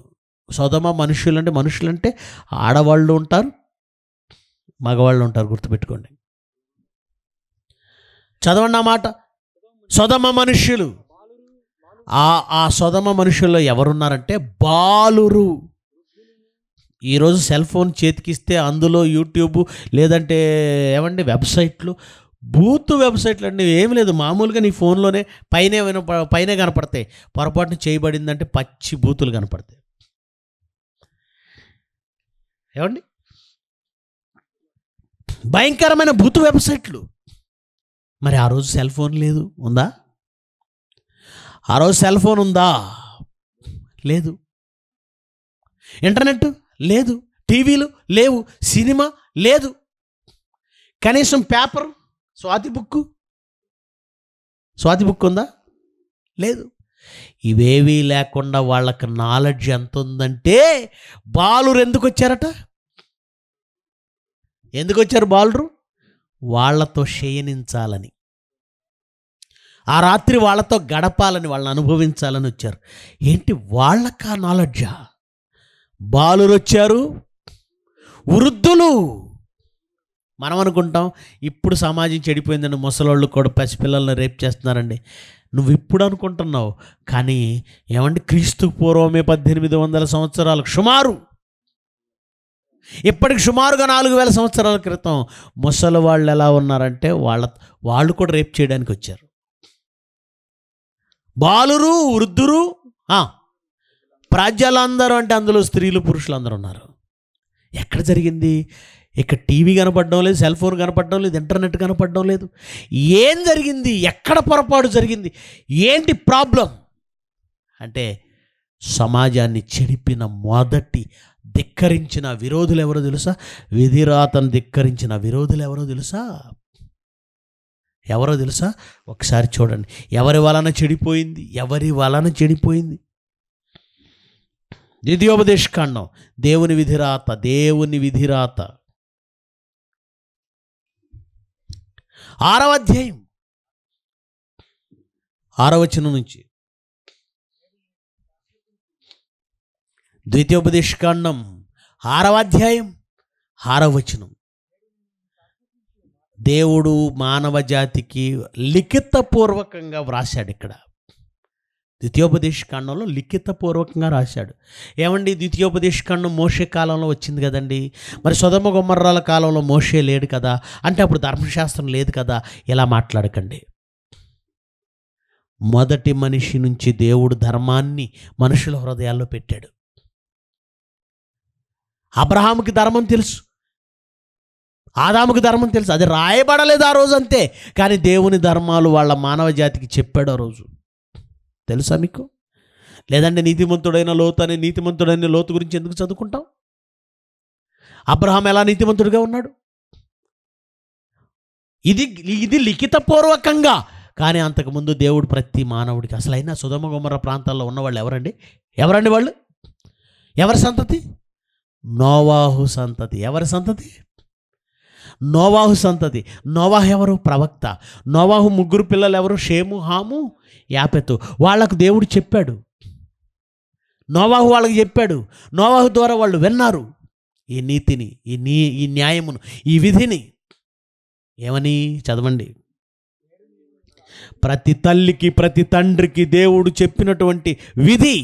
మనుషులు అంటే మనుషులంటే ఆడవాళ్ళు ఉంటారు మగవాళ్ళు ఉంటారు గుర్తుపెట్టుకోండి చదవండి మాట సొదమ మనుష్యులు ఆ ఆ సొదమ మనుషుల్లో ఎవరున్నారంటే బాలురు ఈరోజు సెల్ ఫోన్ చేతికిస్తే అందులో యూట్యూబ్ లేదంటే ఏమండి వెబ్సైట్లు బూత్ వెబ్సైట్లు అండి ఏమి లేదు మామూలుగా నీ ఫోన్లోనే పైన పైన కనపడతాయి పొరపాటున చేయబడిందంటే పచ్చి బూతులు కనపడతాయి ఏమండి భయంకరమైన బూత్ వెబ్సైట్లు మరి ఆ రోజు సెల్ ఫోన్ లేదు ఉందా ఆ రోజు సెల్ ఫోన్ ఉందా లేదు ఇంటర్నెట్ లేదు టీవీలు లేవు సినిమా లేదు కనీసం paper Swathi book Swathi book ఉందా లేదు ఇవేవీ లేకుండా వాళ్ళకి నాలెడ్జ్ ఎంత ఉందంటే బాలురు ఎందుకు వచ్చారట ఎందుకు వచ్చారు బాలురు వాళ్లతో శయనించాలని ఆ రాత్రి వాళ్ళతో గడపాలని వాళ్ళని అనుభవించాలని వచ్చారు ఏంటి వాళ్ళకా నాలెడ్జా బాలురు వచ్చారు వృద్ధులు మనం అనుకుంటాం ఇప్పుడు సమాజం చెడిపోయిందని ముసలోళ్ళు కూడా పసిపిల్లల్ని రేప్ చేస్తున్నారండి నువ్వు ఇప్పుడు అనుకుంటున్నావు కానీ ఏమంటే క్రీస్తు పూర్వమే పద్దెనిమిది వందల సంవత్సరాలకు సుమారు ఇప్పటికి సుమారుగా నాలుగు వేల సంవత్సరాల క్రితం ముసలి వాళ్ళు ఎలా ఉన్నారంటే వాళ్ళ వాళ్ళు కూడా రేపు చేయడానికి వచ్చారు బాలురు వృద్ధురు ప్రాజ్యాలందరూ అంటే అందులో స్త్రీలు పురుషులు అందరూ ఉన్నారు ఎక్కడ జరిగింది ఇక్కడ టీవీ కనపడడం లేదు సెల్ ఫోన్ కనపడడం లేదు ఇంటర్నెట్ కనపడడం లేదు ఏం జరిగింది ఎక్కడ పొరపాటు జరిగింది ఏంటి ప్రాబ్లం అంటే సమాజాన్ని చెడిపిన మొదటి ధిక్కరించిన విరోధులు ఎవరో తెలుసా విధిరాతను ధిక్కరించిన విరోధులు ఎవరో తెలుసా ఎవరో తెలుసా ఒకసారి చూడండి ఎవరి వలన చెడిపోయింది ఎవరి వలన చెడిపోయింది ద్వితీయోపదేశకాండం దేవుని విధిరాత దేవుని విధిరాత ఆరవ అధ్యాయం ఆరవచనం నుంచి ద్వితీయోపదేశకాండం ఆరవ అధ్యాయం ఆరవ వచనం దేవుడు మానవ జాతికి లిఖితపూర్వకంగా వ్రాశాడు ఇక్కడ ద్వితీయోపదేశకాండంలో లిఖితపూర్వకంగా రాశాడు ఏమండి ద్వితీయోపదేశకాండం మోషే కాలంలో వచ్చింది కదండి మరి సుధమ గుమ్మర్రాల కాలంలో మోషే లేడు కదా అంటే అప్పుడు ధర్మశాస్త్రం లేదు కదా ఇలా మాట్లాడకండి మొదటి మనిషి నుంచి దేవుడు ధర్మాన్ని మనుషుల హృదయాల్లో పెట్టాడు అబ్రహాముకి ధర్మం తెలుసు ఆదాముకి ధర్మం తెలుసు అది రాయబడలేదు ఆ రోజు అంతే కానీ దేవుని ధర్మాలు వాళ్ళ మానవ జాతికి చెప్పాడు ఆ రోజు తెలుసా మీకు లేదంటే నీతిమంతుడైన లోతు అనే నీతిమంతుడైన లోతు గురించి ఎందుకు చదువుకుంటాం అబ్రహాం ఎలా నీతిమంతుడిగా ఉన్నాడు ఇది ఇది లిఖితపూర్వకంగా కానీ అంతకుముందు దేవుడు ప్రతి మానవుడికి అసలైన సుధమ గుమర ప్రాంతాల్లో ఉన్నవాళ్ళు ఎవరండి ఎవరండి వాళ్ళు ఎవరి సంతతి నోవాహు సంతతి ఎవరి సంతతి నోవాహు సంతతి నోవాహు ఎవరు ప్రవక్త నోవాహు ముగ్గురు పిల్లలు ఎవరు షేము హాము యాపెత్తు వాళ్ళకు దేవుడు చెప్పాడు నోవాహు వాళ్ళకి చెప్పాడు నోవాహు ద్వారా వాళ్ళు విన్నారు ఈ నీతిని ఈ నీ ఈ న్యాయమును ఈ విధిని ఏమని చదవండి ప్రతి తల్లికి ప్రతి తండ్రికి దేవుడు చెప్పినటువంటి విధి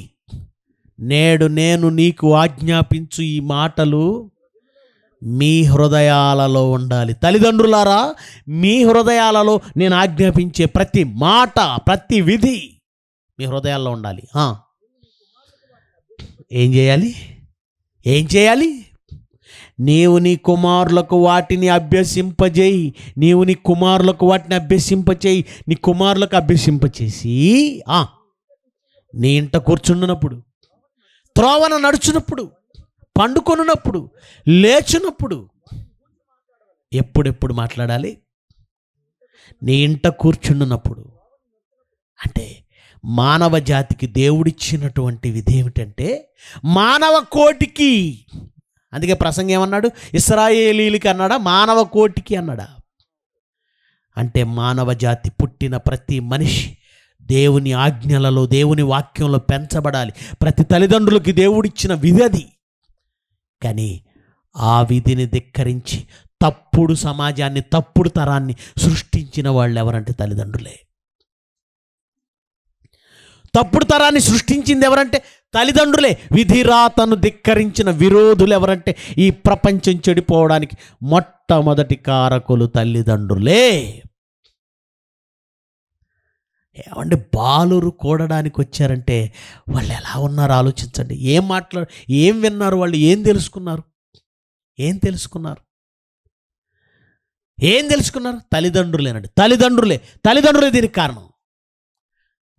నేడు నేను నీకు ఆజ్ఞాపించు ఈ మాటలు మీ హృదయాలలో ఉండాలి తల్లిదండ్రులారా మీ హృదయాలలో నేను ఆజ్ఞాపించే ప్రతి మాట ప్రతి విధి మీ హృదయాల్లో ఉండాలి ఏం చేయాలి ఏం చేయాలి నీవు నీ కుమారులకు వాటిని అభ్యసింపజేయి నీవు నీ కుమారులకు వాటిని అభ్యసింపచేయి నీ కుమారులకు అభ్యసింపచేసి నీ ఇంట కూర్చుండినప్పుడు త్రోవన నడుచునప్పుడు పండుకొనున్నప్పుడు లేచినప్పుడు ఎప్పుడెప్పుడు మాట్లాడాలి నీ ఇంట కూర్చుండున్నప్పుడు అంటే మానవ జాతికి దేవుడిచ్చినటువంటి విధి ఏమిటంటే మానవ కోటికి అందుకే ప్రసంగం ఏమన్నాడు ఇస్రాయేలీలకి అన్నాడా మానవ కోటికి అన్నాడా అంటే మానవ జాతి పుట్టిన ప్రతి మనిషి దేవుని ఆజ్ఞలలో దేవుని వాక్యంలో పెంచబడాలి ప్రతి తల్లిదండ్రులకి దేవుడిచ్చిన విధి అది కానీ ఆ విధిని ధిక్కరించి తప్పుడు సమాజాన్ని తప్పుడు తరాన్ని సృష్టించిన వాళ్ళు ఎవరంటే తల్లిదండ్రులే తప్పుడు తరాన్ని సృష్టించింది ఎవరంటే తల్లిదండ్రులే విధిరాతను ధిక్కరించిన విరోధులు ఎవరంటే ఈ ప్రపంచం చెడిపోవడానికి మొట్టమొదటి కారకులు తల్లిదండ్రులే ఏమండి బాలురు కూడడానికి వచ్చారంటే వాళ్ళు ఎలా ఉన్నారో ఆలోచించండి ఏం మాట్లా ఏం విన్నారు వాళ్ళు ఏం తెలుసుకున్నారు ఏం తెలుసుకున్నారు ఏం తెలుసుకున్నారు తల్లిదండ్రులేనండి తల్లిదండ్రులే తల్లిదండ్రులే దీనికి కారణం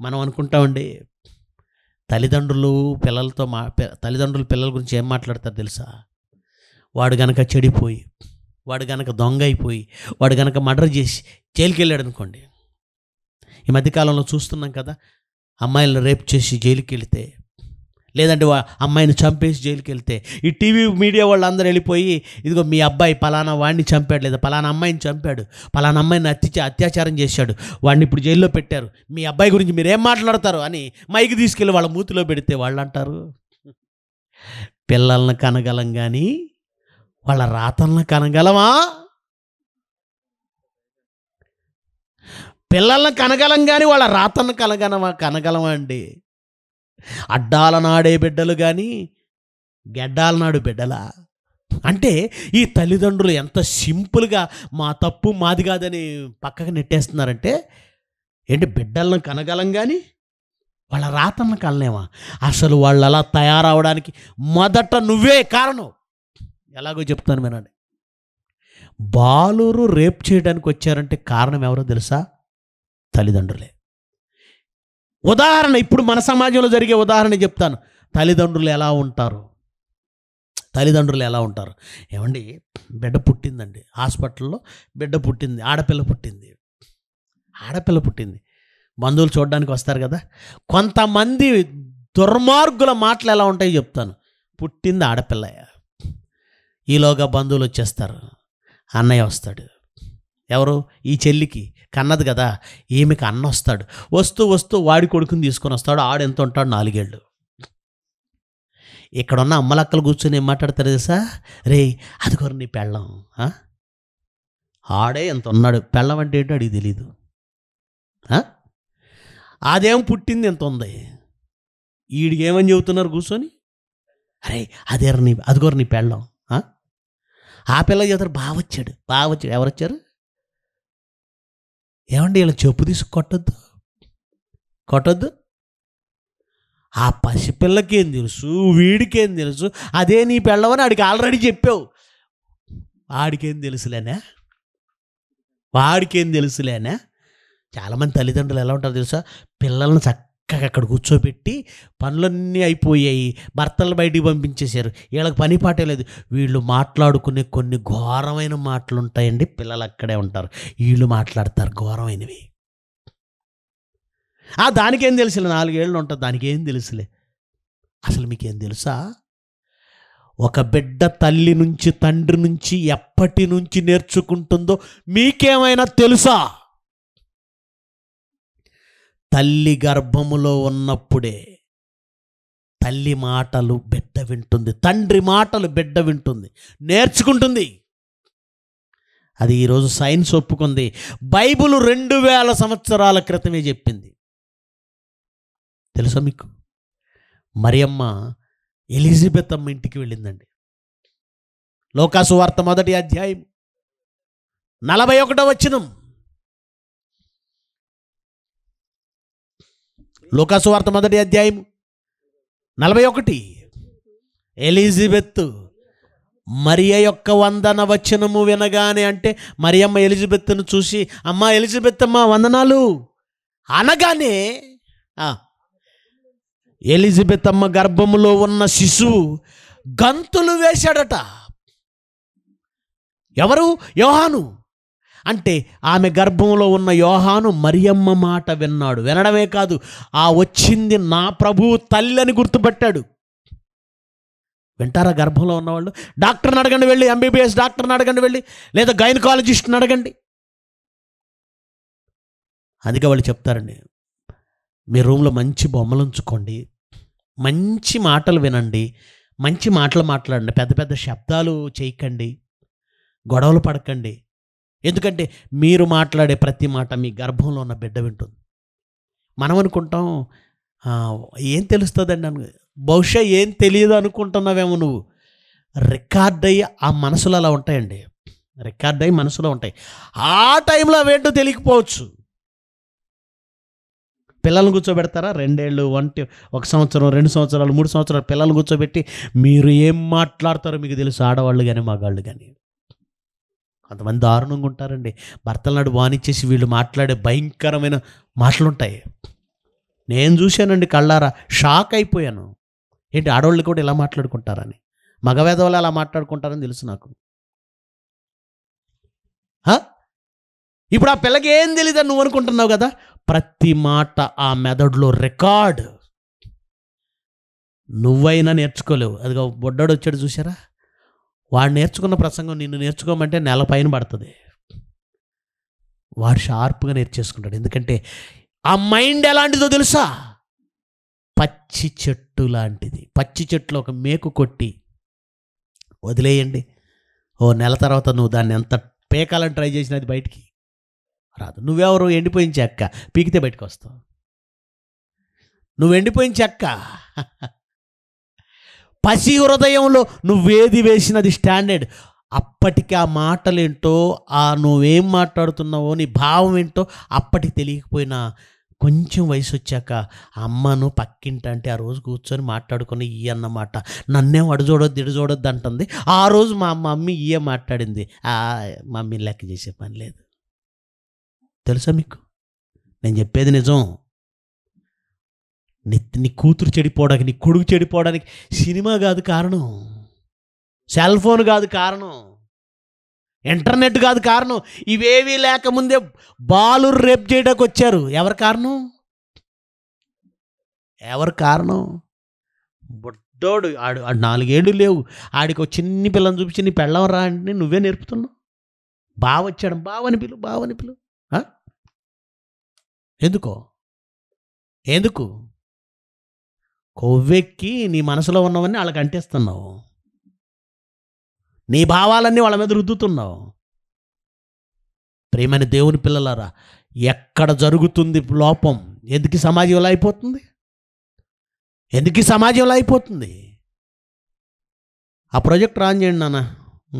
మనం అనుకుంటామండి తల్లిదండ్రులు పిల్లలతో మా తల్లిదండ్రులు పిల్లల గురించి ఏం మాట్లాడతారు తెలుసా వాడు గనక చెడిపోయి వాడు గనక దొంగ అయిపోయి వాడు గనక మర్డర్ చేసి జైలుకి వెళ్ళాడు అనుకోండి ఈ మధ్యకాలంలో చూస్తున్నాం కదా అమ్మాయిలను రేప్ చేసి జైలుకి వెళితే లేదంటే అమ్మాయిని చంపేసి జైలుకి వెళ్తే ఈ టీవీ మీడియా వాళ్ళు అందరూ వెళ్ళిపోయి ఇదిగో మీ అబ్బాయి పలానా వాడిని చంపాడు లేదా పలానా అమ్మాయిని చంపాడు పలానా అమ్మాయిని అత్య అత్యాచారం చేశాడు వాడిని ఇప్పుడు జైల్లో పెట్టారు మీ అబ్బాయి గురించి మీరు ఏం మాట్లాడతారు అని మైకి తీసుకెళ్ళి వాళ్ళ మూతిలో పెడితే వాళ్ళు అంటారు పిల్లలను కనగలం కానీ వాళ్ళ రాతలను కనగలమా పిల్లల్ని కనగలం కానీ వాళ్ళ రాతను కలగనమా కనగలమా అండి అడ్డాల నాడే బిడ్డలు కానీ గెడ్డాల నాడు బిడ్డలా అంటే ఈ తల్లిదండ్రులు ఎంత సింపుల్గా మా తప్పు మాది కాదని పక్కకు నెట్టేస్తున్నారంటే ఏంటి బిడ్డలను కనగలం కానీ వాళ్ళ రాతలను కలనేవా అసలు వాళ్ళు అలా తయారవడానికి మొదట నువ్వే కారణం ఎలాగో చెప్తాను వినండి బాలురు రేప్ చేయడానికి వచ్చారంటే కారణం ఎవరో తెలుసా తల్లిదండ్రులే ఉదాహరణ ఇప్పుడు మన సమాజంలో జరిగే ఉదాహరణ చెప్తాను తల్లిదండ్రులు ఎలా ఉంటారు తల్లిదండ్రులు ఎలా ఉంటారు ఏమండి బిడ్డ పుట్టిందండి హాస్పిటల్లో బిడ్డ పుట్టింది ఆడపిల్ల పుట్టింది ఆడపిల్ల పుట్టింది బంధువులు చూడడానికి వస్తారు కదా కొంతమంది దుర్మార్గుల మాటలు ఎలా ఉంటాయో చెప్తాను పుట్టింది ఆడపిల్ల ఈలోగా బంధువులు వచ్చేస్తారు అన్నయ్య వస్తాడు ఎవరు ఈ చెల్లికి కన్నది కదా ఈమెకి అన్న వస్తాడు వస్తూ వస్తూ వాడి కొడుకుని తీసుకొని వస్తాడు ఆడెంత ఉంటాడు నాలుగేళ్ళు ఇక్కడున్న అమ్మలక్కలు కూర్చొని ఏం మాట్లాడతారు తెలుసా రే అదిగోరు నీ పెళ్ళం ఆడే ఎంత ఉన్నాడు పెళ్ళం అంటే ఏంటో అడిగి తెలీదు అదేం పుట్టింది ఎంత ఉంది వీడికి ఏమని చెబుతున్నారు కూర్చొని అరే అదే నీ అదిగోరు నీ పెళ్ళం ఆ పిల్ల చెబుతారు బాగా వచ్చాడు బాగా వచ్చాడు ఎవరు వచ్చారు ఏమండి ఇలా చెప్పు తీసి కొట్టద్దు కొట్టద్దు ఆ పసిపిల్లకేం తెలుసు వీడికేం తెలుసు అదే నీ పిల్లవని ఆడికి ఆల్రెడీ చెప్పావు వాడికేం తెలుసులేనా వాడికేం తెలుసులేనా చాలామంది తల్లిదండ్రులు ఎలా ఉంటారు తెలుసా పిల్లల్ని చక్క చక్కగా అక్కడ కూర్చోబెట్టి పనులన్నీ అయిపోయాయి భర్తలు బయటికి పంపించేశారు వీళ్ళకి పని పాటే లేదు వీళ్ళు మాట్లాడుకునే కొన్ని ఘోరమైన మాటలు ఉంటాయండి పిల్లలు అక్కడే ఉంటారు వీళ్ళు మాట్లాడతారు ఘోరమైనవి ఆ దానికేం తెలుసులే నాలుగేళ్ళు ఉంటుంది దానికేం తెలుసులే అసలు మీకేం తెలుసా ఒక బిడ్డ తల్లి నుంచి తండ్రి నుంచి ఎప్పటి నుంచి నేర్చుకుంటుందో మీకేమైనా తెలుసా తల్లి గర్భములో ఉన్నప్పుడే తల్లి మాటలు బిడ్డ వింటుంది తండ్రి మాటలు బిడ్డ వింటుంది నేర్చుకుంటుంది అది ఈరోజు సైన్స్ ఒప్పుకుంది బైబుల్ రెండు వేల సంవత్సరాల క్రితమే చెప్పింది తెలుసా మీకు మరియమ్మ ఎలిజబెత్ అమ్మ ఇంటికి వెళ్ళిందండి లోకాసు వార్త మొదటి అధ్యాయం నలభై ఒకటో వచ్చినం లోకాసు వార్త మొదటి అధ్యాయం నలభై ఒకటి ఎలిజబెత్ మరియ యొక్క వందన వచనము వినగానే అంటే మరియమ్మ ఎలిజబెత్ను చూసి అమ్మ ఎలిజబెత్ అమ్మ వందనాలు అనగానే ఎలిజబెత్ అమ్మ గర్భములో ఉన్న శిశువు గంతులు వేశాడట ఎవరు యోహాను అంటే ఆమె గర్భంలో ఉన్న యోహాను మరియమ్మ మాట విన్నాడు వినడమే కాదు ఆ వచ్చింది నా ప్రభు తల్లి అని గుర్తుపెట్టాడు వింటారా గర్భంలో ఉన్నవాళ్ళు డాక్టర్ని అడగండి వెళ్ళి ఎంబీబీఎస్ డాక్టర్ని అడగండి వెళ్ళి లేదా గైనకాలజిస్ట్ని అడగండి అందుకే వాళ్ళు చెప్తారండి మీ రూమ్లో మంచి బొమ్మలు ఉంచుకోండి మంచి మాటలు వినండి మంచి మాటలు మాట్లాడండి పెద్ద పెద్ద శబ్దాలు చేయకండి గొడవలు పడకండి ఎందుకంటే మీరు మాట్లాడే ప్రతి మాట మీ గర్భంలో ఉన్న బిడ్డ వింటుంది మనం అనుకుంటాం ఏం తెలుస్తుందండి అను బహుశా ఏం తెలియదు అనుకుంటున్నావేమో నువ్వు రికార్డ్ అయ్యి ఆ మనసులో అలా ఉంటాయండి రికార్డ్ అయ్యి మనసులో ఉంటాయి ఆ టైంలో అవేంటో తెలియకపోవచ్చు పిల్లల్ని కూర్చోబెడతారా రెండేళ్ళు వంటి ఒక సంవత్సరం రెండు సంవత్సరాలు మూడు సంవత్సరాలు పిల్లల్ని కూర్చోబెట్టి మీరు ఏం మాట్లాడతారో మీకు తెలుసు ఆడవాళ్ళు కానీ మగాళ్ళు కానీ కొంతమంది దారుణంగా ఉంటారండి భర్తలు నాడు వాణిచ్చేసి వీళ్ళు మాట్లాడే భయంకరమైన మాటలుంటాయి నేను చూశానండి కళ్ళారా షాక్ అయిపోయాను ఏంటి ఆడవాళ్ళు కూడా ఇలా మాట్లాడుకుంటారని మగవేదవాళ్ళు ఎలా మాట్లాడుకుంటారని తెలుసు నాకు ఇప్పుడు ఆ పిల్లకి ఏం తెలియదని నువ్వు అనుకుంటున్నావు కదా ప్రతి మాట ఆ మెదడులో రికార్డ్ నువ్వైనా నేర్చుకోలేవు అదిగా బొడ్డాడు వచ్చాడు చూసారా వాడు నేర్చుకున్న ప్రసంగం నిన్ను నేర్చుకోమంటే నెల పైన పడుతుంది వాడు షార్ప్గా నేర్చేసుకుంటాడు ఎందుకంటే ఆ మైండ్ ఎలాంటిదో తెలుసా పచ్చి చెట్టు లాంటిది పచ్చి చెట్లు ఒక మేకు కొట్టి వదిలేయండి ఓ నెల తర్వాత నువ్వు దాన్ని ఎంత పేకాలని ట్రై చేసినది బయటికి రాదు నువ్వెవరు ఎండిపోయిన చెక్క పీకితే బయటకు వస్తావు నువ్వు ఎండిపోయిన చెక్క పసి హృదయంలో నువ్వేది వేసినది స్టాండర్డ్ అప్పటికి ఆ మాటలు ఏంటో ఆ నువ్వేం మాట్లాడుతున్నావో నీ భావం ఏంటో అప్పటికి తెలియకపోయినా కొంచెం వయసు వచ్చాక అమ్మను పక్కింటంటే ఆ రోజు కూర్చొని మాట్లాడుకుని ఈ అన్నమాట నన్నేం అడుచూడొద్దు ఇడుచూడొద్దు అంటుంది ఆ రోజు మా మమ్మీ ఈయే మాట్లాడింది మమ్మీ లెక్క చేసే పని లేదు తెలుసా మీకు నేను చెప్పేది నిజం నీ నీ కూతురు చెడిపోవడానికి నీ కొడుకు చెడిపోవడానికి సినిమా కాదు కారణం సెల్ ఫోన్ కాదు కారణం ఇంటర్నెట్ కాదు కారణం ఇవేవీ లేకముందే బాలు రేప్ చేయడానికి వచ్చారు ఎవరి కారణం ఎవరి కారణం బుడ్డోడు ఆడు ఆడు నాలుగేళ్ళు లేవు ఆడికి ఒక చిన్ని పిల్లని చూపించి నీ పెళ్ళం రా అంటే నువ్వే నేర్పుతున్నావు బావ వచ్చాడు బావని పిలు బావని పిలు ఎందుకో ఎందుకు కొవ్వెక్కి నీ మనసులో ఉన్నవన్నీ వాళ్ళకి అంటేస్తున్నావు నీ భావాలన్నీ వాళ్ళ మీద రుద్దుతున్నావు ప్రేమని దేవుని పిల్లలారా ఎక్కడ జరుగుతుంది లోపం ఎందుకు సమాజంలో అయిపోతుంది ఎందుకు సమాజంలో అయిపోతుంది ఆ ప్రాజెక్ట్ రాన్ చేయండి నాన్న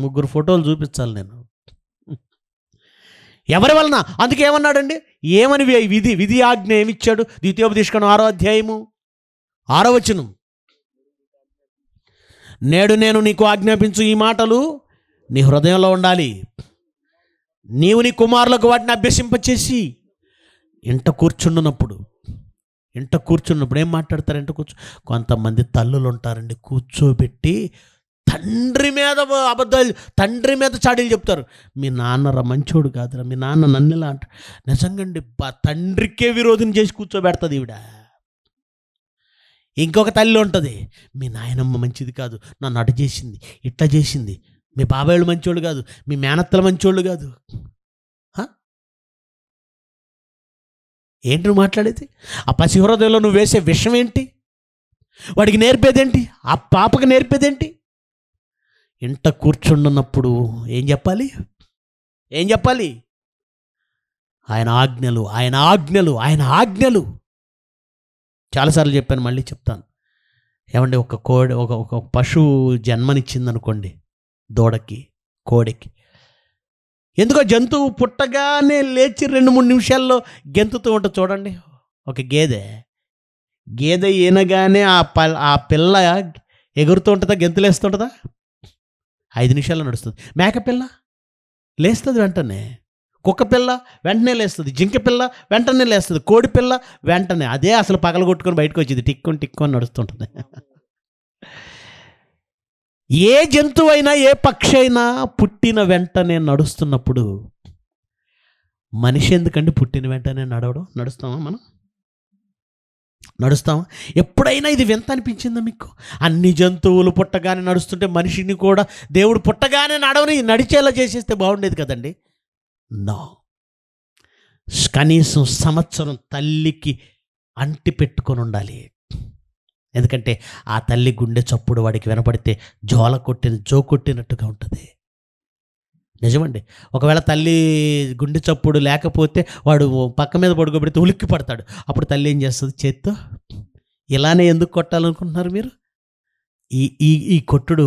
ముగ్గురు ఫోటోలు చూపించాలి నేను ఎవరి వలన అందుకేమన్నాడండి ఏమని విధి విధి ఆజ్ఞ ఏమిచ్చాడు ద్వితీయోపదేశం ఆరో అధ్యాయము ఆరవచనం నేడు నేను నీకు ఆజ్ఞాపించు ఈ మాటలు నీ హృదయంలో ఉండాలి నీవు నీ కుమారులకు వాటిని అభ్యసింపచేసి ఇంట కూర్చుండునప్పుడు ఇంట కూర్చున్నప్పుడు ఏం మాట్లాడతారు ఇంట కూర్చు కొంతమంది తల్లులు ఉంటారండి కూర్చోబెట్టి తండ్రి మీద అబద్ధాలు తండ్రి మీద చాడీలు చెప్తారు మీ నాన్నరా మంచోడు కాదురా మీ నాన్న నన్నులా అంటారు నిజంగా అండి తండ్రికే విరోధం చేసి కూర్చోబెడుతుంది ఈవిడా ఇంకొక తల్లి ఉంటుంది మీ నాయనమ్మ మంచిది కాదు నన్ను అటు చేసింది ఇట్లా చేసింది మీ బాబాయిలు మంచోళ్ళు కాదు మీ మేనత్తలు మంచోళ్ళు కాదు ఏంటి నువ్వు మాట్లాడేది ఆ పసిహృదయంలో నువ్వు వేసే విషయం ఏంటి వాడికి నేర్పేదేంటి ఆ పాపకు నేర్పేదేంటి ఇంట కూర్చుండున్నప్పుడు ఏం చెప్పాలి ఏం చెప్పాలి ఆయన ఆజ్ఞలు ఆయన ఆజ్ఞలు ఆయన ఆజ్ఞలు చాలాసార్లు చెప్పాను మళ్ళీ చెప్తాను ఏమండి ఒక కోడి ఒక ఒక పశువు జన్మనిచ్చిందనుకోండి దూడకి కోడికి ఎందుకో జంతువు పుట్టగానే లేచి రెండు మూడు నిమిషాల్లో గెంతుతూ ఉంటుంది చూడండి ఒక గేదె గేదె ఈనగానే ఆ ప ఆ పిల్ల ఎగురుతూ ఉంటుందా గెంతులేస్తుంటుందా ఐదు నిమిషాల్లో నడుస్తుంది మేకపిల్ల లేస్తుంది వెంటనే కుక్క పిల్ల వెంటనే లేస్తుంది జింక పిల్ల వెంటనే లేస్తుంది కోడి పిల్ల వెంటనే అదే అసలు పగలగొట్టుకొని బయటకు వచ్చింది టిక్కుని టిక్కుని నడుస్తుంటుంది ఏ జంతువైనా ఏ పక్షి అయినా పుట్టిన వెంటనే నడుస్తున్నప్పుడు మనిషి ఎందుకండి పుట్టిన వెంటనే నడవడం నడుస్తామా మనం నడుస్తామా ఎప్పుడైనా ఇది వింత అనిపించిందా మీకు అన్ని జంతువులు పుట్టగానే నడుస్తుంటే మనిషిని కూడా దేవుడు పుట్టగానే నడవని నడిచేలా చేసేస్తే బాగుండేది కదండీ నా కనీసం సంవత్సరం తల్లికి అంటి పెట్టుకొని ఉండాలి ఎందుకంటే ఆ తల్లి గుండె చప్పుడు వాడికి వినపడితే జోల కొట్టిన జో కొట్టినట్టుగా ఉంటుంది నిజమండి ఒకవేళ తల్లి గుండె చప్పుడు లేకపోతే వాడు పక్క మీద పడుకోబెడితే ఉలిక్కి పడతాడు అప్పుడు తల్లి ఏం చేస్తుంది చేత్తో ఇలానే ఎందుకు కొట్టాలనుకుంటున్నారు మీరు ఈ ఈ ఈ కొట్టుడు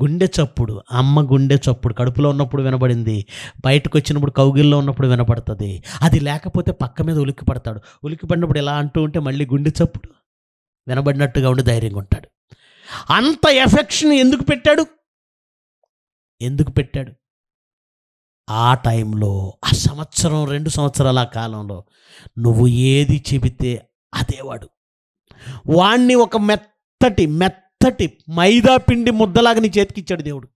గుండె చప్పుడు అమ్మ గుండె చప్పుడు కడుపులో ఉన్నప్పుడు వినబడింది బయటకు వచ్చినప్పుడు కౌగిల్లో ఉన్నప్పుడు వినపడుతుంది అది లేకపోతే పక్క మీద ఉలిక్కి పడతాడు ఉలిక్కి పడినప్పుడు ఎలా అంటూ ఉంటే మళ్ళీ గుండె చప్పుడు వినబడినట్టుగా ఉండి ధైర్యంగా ఉంటాడు అంత ఎఫెక్షన్ ఎందుకు పెట్టాడు ఎందుకు పెట్టాడు ఆ టైంలో ఆ సంవత్సరం రెండు సంవత్సరాల కాలంలో నువ్వు ఏది చెబితే అదేవాడు వాణ్ణి ఒక మెత్తటి మెత్త మెత్తటి మైదా పిండి ముద్దలాగా నీ చేతికిచ్చాడు దేవుడు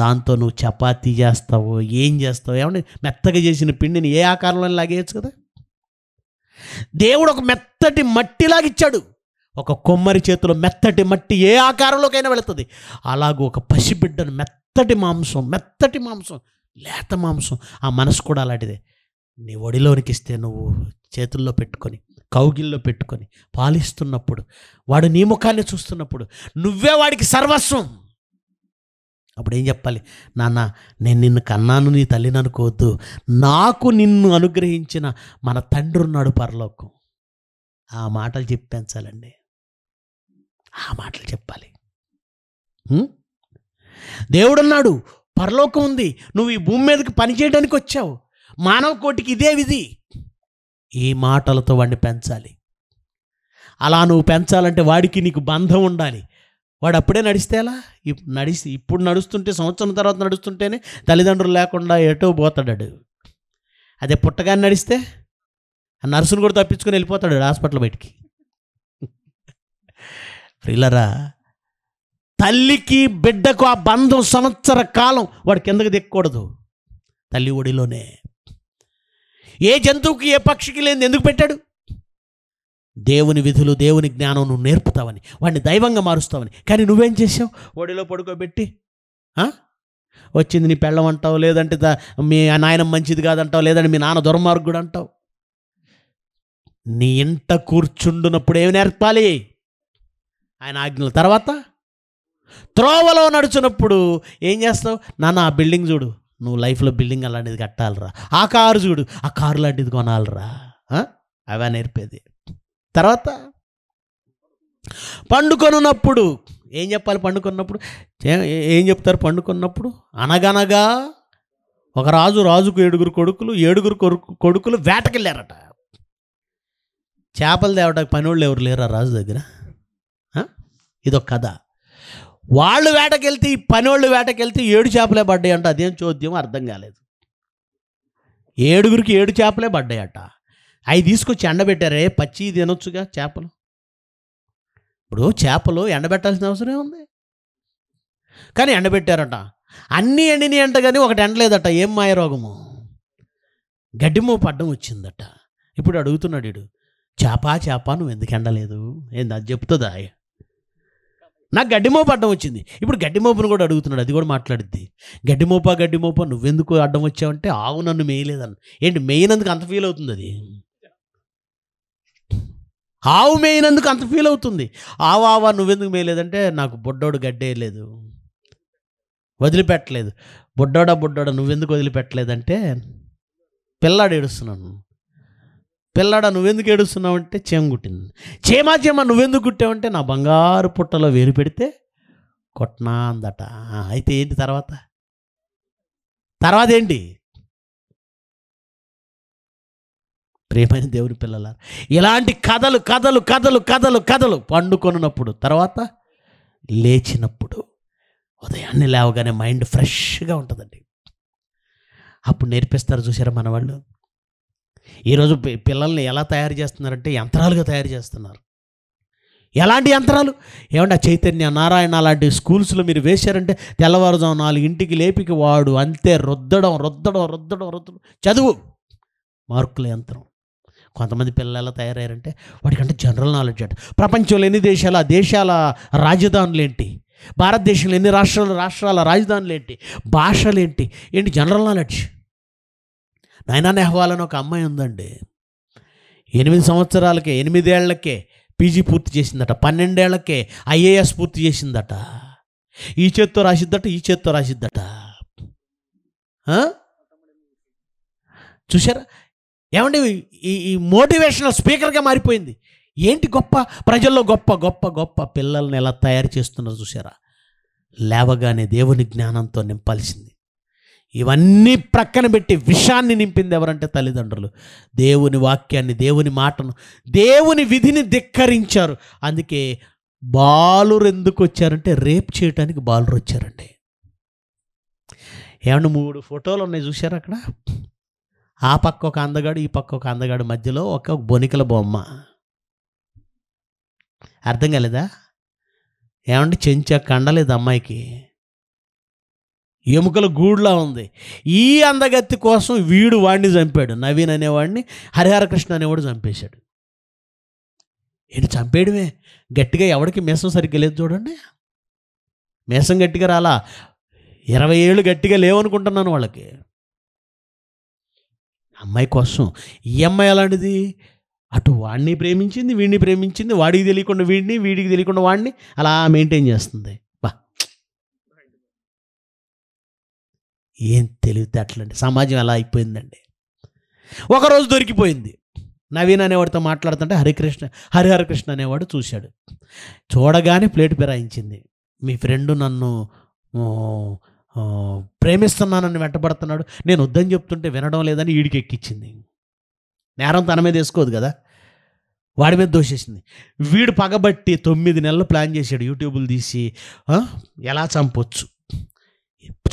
దాంతో నువ్వు చపాతీ చేస్తావు ఏం చేస్తావు ఏమంటే మెత్తగా చేసిన పిండిని ఏ ఆకారంలో లాగేయచ్చు కదా దేవుడు ఒక మెత్తటి మట్టిలాగిచ్చాడు ఒక కొమ్మరి చేతిలో మెత్తటి మట్టి ఏ ఆకారంలోకైనా వెళుతుంది అలాగూ ఒక పసిబిడ్డను మెత్తటి మాంసం మెత్తటి మాంసం లేత మాంసం ఆ మనసు కూడా అలాంటిదే నీ ఒడిలోనికి ఇస్తే నువ్వు చేతుల్లో పెట్టుకొని కౌగిల్లో పెట్టుకొని పాలిస్తున్నప్పుడు వాడు నీ ముఖాన్ని చూస్తున్నప్పుడు నువ్వే వాడికి సర్వస్వం అప్పుడు ఏం చెప్పాలి నాన్న నేను నిన్ను కన్నాను నీ తల్లిని అనుకోవద్దు నాకు నిన్ను అనుగ్రహించిన మన తండ్రి ఉన్నాడు పరలోకం ఆ మాటలు చెప్పించాలండి ఆ మాటలు చెప్పాలి దేవుడున్నాడు పరలోకం ఉంది నువ్వు ఈ భూమి మీదకి పనిచేయడానికి వచ్చావు మానవ కోటికి ఇదే విధి ఈ మాటలతో వాడిని పెంచాలి అలా నువ్వు పెంచాలంటే వాడికి నీకు బంధం ఉండాలి వాడు అప్పుడే నడిస్తేలా నడిచి ఇప్పుడు నడుస్తుంటే సంవత్సరం తర్వాత నడుస్తుంటేనే తల్లిదండ్రులు లేకుండా ఎటో పోతాడు అదే పుట్టగానే నడిస్తే నర్సును కూడా తప్పించుకొని వెళ్ళిపోతాడు హాస్పిటల్ బయటికి ప్రిల్లరా తల్లికి బిడ్డకు ఆ బంధం సంవత్సర కాలం వాడు కిందకి దిక్కకూడదు తల్లి ఒడిలోనే ఏ జంతువుకి ఏ పక్షికి లేని ఎందుకు పెట్టాడు దేవుని విధులు దేవుని జ్ఞానం నువ్వు నేర్పుతావని వాడిని దైవంగా మారుస్తావని కానీ నువ్వేం చేసావు ఒడిలో పడుకోబెట్టి వచ్చింది నీ పెళ్ళం అంటావు లేదంటే మీ నాయనం మంచిది కాదంటావు లేదంటే మీ నాన్న దుర్మార్గుడు అంటావు నీ ఇంట కూర్చుండునప్పుడు ఏమి నేర్పాలి ఆయన ఆజ్ఞల తర్వాత త్రోవలో నడుచున్నప్పుడు ఏం చేస్తావు నాన్న ఆ బిల్డింగ్ చూడు నువ్వు లైఫ్లో బిల్డింగ్ అలాంటిది కట్టాలరా ఆ కారు చూడు ఆ కారు లాంటిది కొనాలరా అవే నేర్పేది తర్వాత పండుకొనున్నప్పుడు ఏం చెప్పాలి పండుకున్నప్పుడు ఏం చెప్తారు పండుకున్నప్పుడు అనగనగా ఒక రాజు రాజుకు ఏడుగురు కొడుకులు ఏడుగురు కొడుకులు వేటకెళ్ళారట చేపలు తేవడానికి పనివాళ్ళు ఎవరు లేరు ఆ రాజు దగ్గర ఇదొక కథ వాళ్ళు వేటకెళ్తే ఈ పనివాళ్ళు వేటకెళ్తే ఏడు చేపలే పడ్డాయి అంట అదేం చోద్యం అర్థం కాలేదు ఏడుగురికి ఏడు చేపలే పడ్డాయట అవి తీసుకొచ్చి ఎండబెట్టారే పచ్చి తినొచ్చుగా చేపలు ఇప్పుడు చేపలు ఎండబెట్టాల్సిన అవసరం ఉంది కానీ ఎండబెట్టారట అన్నీ ఎండిని అంట కానీ ఒకటి ఎండలేదట ఏం మాయ రోగము గడ్డిమో పడ్డం వచ్చిందట ఇప్పుడు అడుగుతున్నాడు చేప చేప నువ్వు ఎందుకు ఎండలేదు ఏంది అది చెప్తుందా నాకు గడ్డిమోపు అడ్డం వచ్చింది ఇప్పుడు గడ్డిమోపును కూడా అడుగుతున్నాడు అది కూడా మాట్లాడిద్ది గడ్డిమోపా గడ్డిమోప నువ్వెందుకు అడ్డం వచ్చావంటే ఆవు నన్ను మేయలేదన్న ఏంటి మేయినందుకు అంత ఫీల్ అవుతుంది అది ఆవు మేయనందుకు అంత ఫీల్ అవుతుంది ఆవు ఆవా నువ్వెందుకు మేయలేదంటే నాకు బొడ్డోడు గడ్డేయలేదు వదిలిపెట్టలేదు బొడ్డోడా బొడ్డోడా నువ్వెందుకు వదిలిపెట్టలేదంటే పిల్లాడు ఏడుస్తున్నాను పిల్లడ నువ్వెందుకు ఏడుస్తున్నావు అంటే చేమ కుట్టింది చేమా చేమ నువ్వెందుకు కుట్టావంటే నా బంగారు పుట్టలో వేరు పెడితే కొట్నా అందట అయితే ఏంటి తర్వాత తర్వాత ఏంటి ప్రేమైన దేవుని పిల్లల ఇలాంటి కథలు కథలు కథలు కథలు కథలు పండుకొనున్నప్పుడు తర్వాత లేచినప్పుడు ఉదయాన్నే లేవగానే మైండ్ ఫ్రెష్గా ఉంటుందండి అప్పుడు నేర్పిస్తారు చూసారా మన వాళ్ళు ఈరోజు పిల్లల్ని ఎలా తయారు చేస్తున్నారంటే యంత్రాలుగా తయారు చేస్తున్నారు ఎలాంటి యంత్రాలు ఏమంటే చైతన్య నారాయణ లాంటి స్కూల్స్లో మీరు వేశారంటే తెల్లవారుజాము నాలుగు ఇంటికి లేపికి వాడు అంతే రుద్దడం రుద్దడం రుద్దడం రుద్దడం చదువు మార్కుల యంత్రం కొంతమంది పిల్లలు ఎలా తయారయ్యారంటే వాటికంటే జనరల్ నాలెడ్జ్ అంట ప్రపంచంలో ఎన్ని దేశాల దేశాల రాజధానులు ఏంటి భారతదేశంలో ఎన్ని రాష్ట్రాలు రాష్ట్రాల రాజధానులు ఏంటి భాషలు ఏంటి ఏంటి జనరల్ నాలెడ్జ్ నైనా నెహ్వాల్ అని ఒక అమ్మాయి ఉందండి ఎనిమిది సంవత్సరాలకే ఎనిమిదేళ్లకే పీజీ పూర్తి చేసిందట పన్నెండేళ్లకే ఐఏఎస్ పూర్తి చేసిందట ఈ చేత్తో రాసిద్దట ఈ చేత్తో రాసిద్దట చూసారా ఏమండి ఈ ఈ మోటివేషనల్ స్పీకర్గా మారిపోయింది ఏంటి గొప్ప ప్రజల్లో గొప్ప గొప్ప గొప్ప పిల్లల్ని ఎలా తయారు చేస్తున్నారు చూసారా లేవగానే దేవుని జ్ఞానంతో నింపాల్సింది ఇవన్నీ ప్రక్కన పెట్టి విషాన్ని నింపింది ఎవరంటే తల్లిదండ్రులు దేవుని వాక్యాన్ని దేవుని మాటను దేవుని విధిని ధిక్కరించారు అందుకే బాలురు ఎందుకు వచ్చారంటే రేప్ చేయడానికి బాలురు వచ్చారండి ఏమన్నా మూడు ఫోటోలు ఉన్నాయి చూశారు అక్కడ ఆ పక్క ఒక అందగాడు ఈ పక్క ఒక అందగాడు మధ్యలో ఒక బొనికల బొమ్మ అర్థం కాలేదా ఏమంటే చెంచా కండలేదు అమ్మాయికి ఎముకల గూడులా ఉంది ఈ అందగత్తి కోసం వీడు వాడిని చంపాడు నవీన్ అనేవాడిని హరిహరకృష్ణ అనేవాడు చంపేశాడు ఏంటి చంపేయడమే గట్టిగా ఎవడికి మేసం సరిగ్గా లేదు చూడండి మేసం గట్టిగా రాలా ఇరవై ఏళ్ళు గట్టిగా లేవనుకుంటున్నాను వాళ్ళకి అమ్మాయి కోసం ఈ అమ్మాయి అలాంటిది అటు వాడిని ప్రేమించింది వీడిని ప్రేమించింది వాడికి తెలియకుండా వీడిని వీడికి తెలియకుండా వాడిని అలా మెయింటైన్ చేస్తుంది ఏం అట్లండి సమాజం ఎలా అయిపోయిందండి ఒకరోజు దొరికిపోయింది నవీన్ అనేవాడితో మాట్లాడుతుంటే హరికృష్ణ హరిహర కృష్ణ అనేవాడు చూశాడు చూడగానే ప్లేట్ పిరాయించింది మీ ఫ్రెండు నన్ను ప్రేమిస్తున్నానని వెంటబడుతున్నాడు నేను వద్దని చెప్తుంటే వినడం లేదని ఈడికి ఎక్కిచ్చింది నేరం తన మీద వేసుకోదు కదా వాడి మీద దోషేసింది వీడు పగబట్టి తొమ్మిది నెలలు ప్లాన్ చేశాడు యూట్యూబ్లు తీసి ఎలా చంపొచ్చు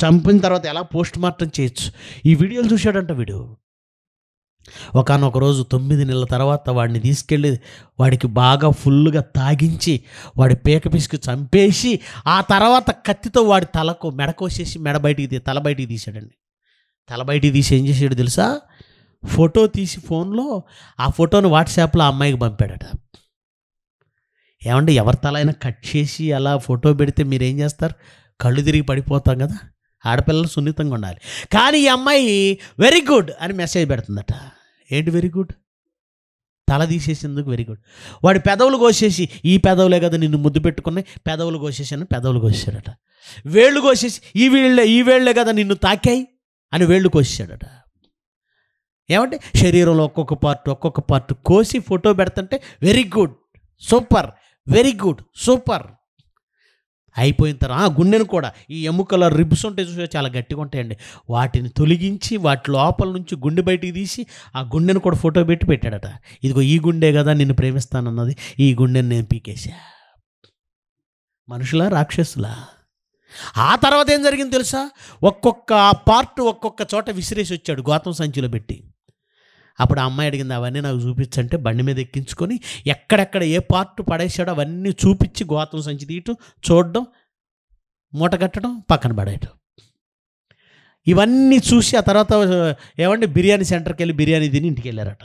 చంపిన తర్వాత ఎలా పోస్ట్ మార్టం చేయొచ్చు ఈ వీడియోలు చూశాడంట వీడు ఒకనొక రోజు తొమ్మిది నెలల తర్వాత వాడిని తీసుకెళ్ళి వాడికి బాగా ఫుల్గా తాగించి వాడి పీక పిసుకు చంపేసి ఆ తర్వాత కత్తితో వాడి తలకు మెడ కోసేసి మెడ బయటికి తల బయటికి తీశాడండి తల బయటికి తీసి ఏం చేసాడు తెలుసా ఫోటో తీసి ఫోన్లో ఆ ఫోటోని వాట్సాప్లో ఆ అమ్మాయికి పంపాడట ఏమంటే ఎవరి తల అయినా కట్ చేసి అలా ఫోటో పెడితే మీరేం చేస్తారు కళ్ళు తిరిగి పడిపోతాం కదా ఆడపిల్లలు సున్నితంగా ఉండాలి కానీ ఈ అమ్మాయి వెరీ గుడ్ అని మెసేజ్ పెడుతుందట ఏంటి వెరీ గుడ్ తల తీసేసేందుకు వెరీ గుడ్ వాడి పెదవులు కోసేసి ఈ పెదవులే కదా నిన్ను ముద్దు పెట్టుకున్నాయి పెదవులు కోసేసాను పెదవులు కోసాడట వేళ్ళు కోసేసి ఈ వేళ్ళే ఈ వేళ్ళే కదా నిన్ను తాకాయి అని వేళ్ళు కోసేసాడట ఏమంటే శరీరంలో ఒక్కొక్క పార్ట్ ఒక్కొక్క పార్ట్ కోసి ఫోటో పెడుతుంటే very good super very good super అయిపోయిన తర్వాత ఆ గుండెను కూడా ఈ ఎముకల రిబ్స్ ఉంటాయి చూసే చాలా గట్టిగా ఉంటాయండి వాటిని తొలగించి వాటి లోపల నుంచి గుండె బయటికి తీసి ఆ గుండెను కూడా ఫోటో పెట్టి పెట్టాడట ఇదిగో ఈ గుండె కదా నిన్ను ప్రేమిస్తానన్నది ఈ గుండెను నేను పీకేశా మనుషులా రాక్షసులా ఆ తర్వాత ఏం జరిగింది తెలుసా ఒక్కొక్క పార్ట్ ఒక్కొక్క చోట విసిరేసి వచ్చాడు గౌతమ సంచిలో పెట్టి అప్పుడు ఆ అమ్మాయి అడిగింది అవన్నీ నాకు చూపించంటే బండి మీద ఎక్కించుకొని ఎక్కడెక్కడ ఏ పార్ట్ పడేసాడో అవన్నీ చూపించి గోతం సంచి తీయటం చూడడం మూట కట్టడం పక్కన పడేయటం ఇవన్నీ చూసి ఆ తర్వాత ఏమంటే బిర్యానీ సెంటర్కి వెళ్ళి బిర్యానీ తిని ఇంటికి వెళ్ళారట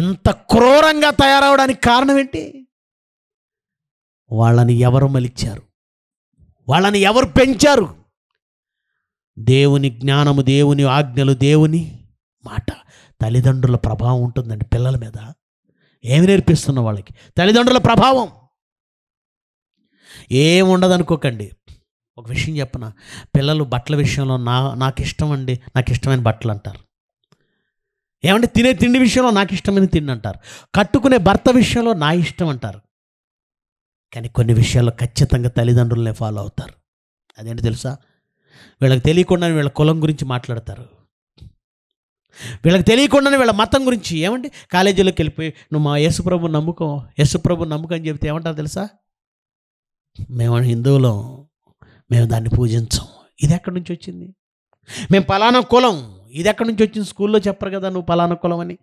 ఎంత క్రూరంగా తయారవడానికి కారణం ఏంటి వాళ్ళని ఎవరు మలిచారు వాళ్ళని ఎవరు పెంచారు దేవుని జ్ఞానము దేవుని ఆజ్ఞలు దేవుని మాట తల్లిదండ్రుల ప్రభావం ఉంటుందండి పిల్లల మీద ఏమి నేర్పిస్తున్న వాళ్ళకి తల్లిదండ్రుల ప్రభావం ఏం ఉండదు అనుకోకండి ఒక విషయం చెప్పన పిల్లలు బట్టల విషయంలో నా నాకు ఇష్టం అండి నాకు ఇష్టమైన బట్టలు అంటారు ఏమంటే తినే తిండి విషయంలో నాకు ఇష్టమైన తిండి అంటారు కట్టుకునే భర్త విషయంలో నా ఇష్టం అంటారు కానీ కొన్ని విషయాల్లో ఖచ్చితంగా తల్లిదండ్రులనే ఫాలో అవుతారు అదేంటి తెలుసా వీళ్ళకి తెలియకుండానే వీళ్ళ కులం గురించి మాట్లాడతారు వీళ్ళకి తెలియకుండానే వీళ్ళ మతం గురించి ఏమండి కాలేజీలోకి వెళ్ళిపోయి నువ్వు మా యేసుప్రభు నమ్ముకో యేసుప్రభు నమ్మకం అని చెప్తే ఏమంటారు తెలుసా మేము హిందువులం మేము దాన్ని పూజించం ఇది ఎక్కడి నుంచి వచ్చింది మేము పలానా కులం ఇది ఎక్కడి నుంచి వచ్చింది స్కూల్లో చెప్పరు కదా నువ్వు పలానా కులం అని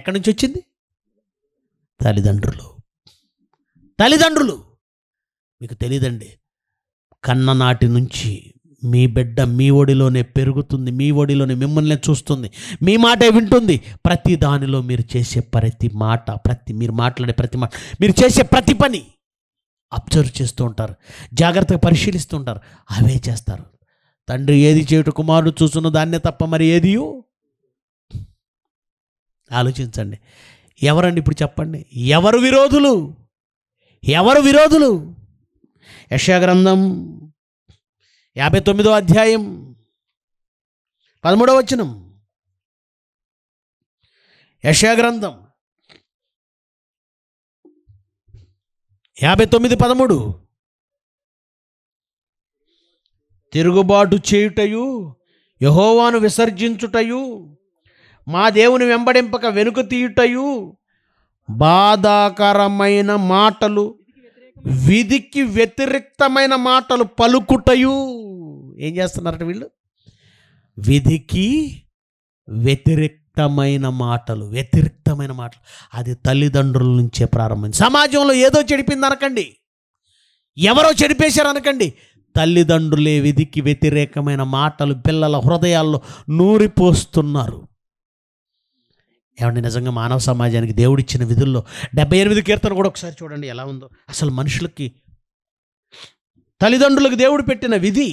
ఎక్కడి నుంచి వచ్చింది తల్లిదండ్రులు తల్లిదండ్రులు మీకు తెలియదండి కన్న నాటి నుంచి మీ బిడ్డ మీ ఒడిలోనే పెరుగుతుంది మీ ఒడిలోనే మిమ్మల్ని చూస్తుంది మీ మాటే వింటుంది ప్రతి దానిలో మీరు చేసే ప్రతి మాట ప్రతి మీరు మాట్లాడే ప్రతి మాట మీరు చేసే ప్రతి పని అబ్జర్వ్ చేస్తూ ఉంటారు జాగ్రత్తగా పరిశీలిస్తూ ఉంటారు అవే చేస్తారు తండ్రి ఏది చేయుట కుమారుడు చూస్తున్న దాన్నే తప్ప మరి ఏది ఆలోచించండి ఎవరండి ఇప్పుడు చెప్పండి ఎవరు విరోధులు ఎవరు విరోధులు యశాగ్రంథం యాభై తొమ్మిదో అధ్యాయం పదమూడవ వచనం యశాగ్రంథం యాభై తొమ్మిది పదమూడు తిరుగుబాటు చేయుటయు యహోవాను విసర్జించుటయు మా దేవుని వెంబడింపక వెనుక తీయుటయు బాధాకరమైన మాటలు విధికి వ్యతిరేక్తమైన మాటలు పలుకుటయు ఏం చేస్తున్నారట వీళ్ళు విధికి వ్యతిరేక్తమైన మాటలు వ్యతిరేక్తమైన మాటలు అది తల్లిదండ్రుల నుంచే ప్రారంభం సమాజంలో ఏదో చెడిపింది అనకండి ఎవరో చెడిపేశారు అనకండి తల్లిదండ్రులే విధికి వ్యతిరేకమైన మాటలు పిల్లల హృదయాల్లో నూరిపోస్తున్నారు ఏమంటే నిజంగా మానవ సమాజానికి దేవుడిచ్చిన విధుల్లో డెబ్బై ఎనిమిది కీర్తన కూడా ఒకసారి చూడండి ఎలా ఉందో అసలు మనుషులకి తల్లిదండ్రులకు దేవుడు పెట్టిన విధి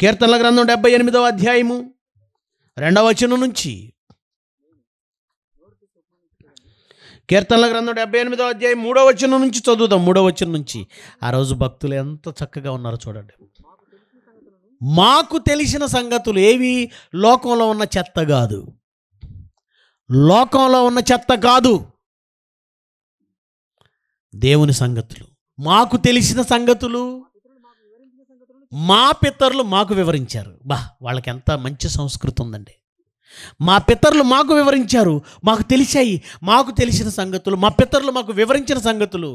కీర్తనల గ్రంథం డెబ్బై ఎనిమిదవ అధ్యాయము రెండవ వచనం నుంచి కీర్తనల గ్రంథం డెబ్బై ఎనిమిదో అధ్యాయం మూడో వచనం నుంచి చదువుదాం మూడో వచనం నుంచి ఆ రోజు భక్తులు ఎంత చక్కగా ఉన్నారు చూడండి మాకు తెలిసిన సంగతులు ఏవి లోకంలో ఉన్న చెత్త కాదు లోకంలో ఉన్న చెత్త కాదు దేవుని సంగతులు మాకు తెలిసిన సంగతులు మా పితరులు మాకు వివరించారు బా వాళ్ళకి ఎంత మంచి సంస్కృతి ఉందండి మా పితరులు మాకు వివరించారు మాకు తెలిసాయి మాకు తెలిసిన సంగతులు మా పితరులు మాకు వివరించిన సంగతులు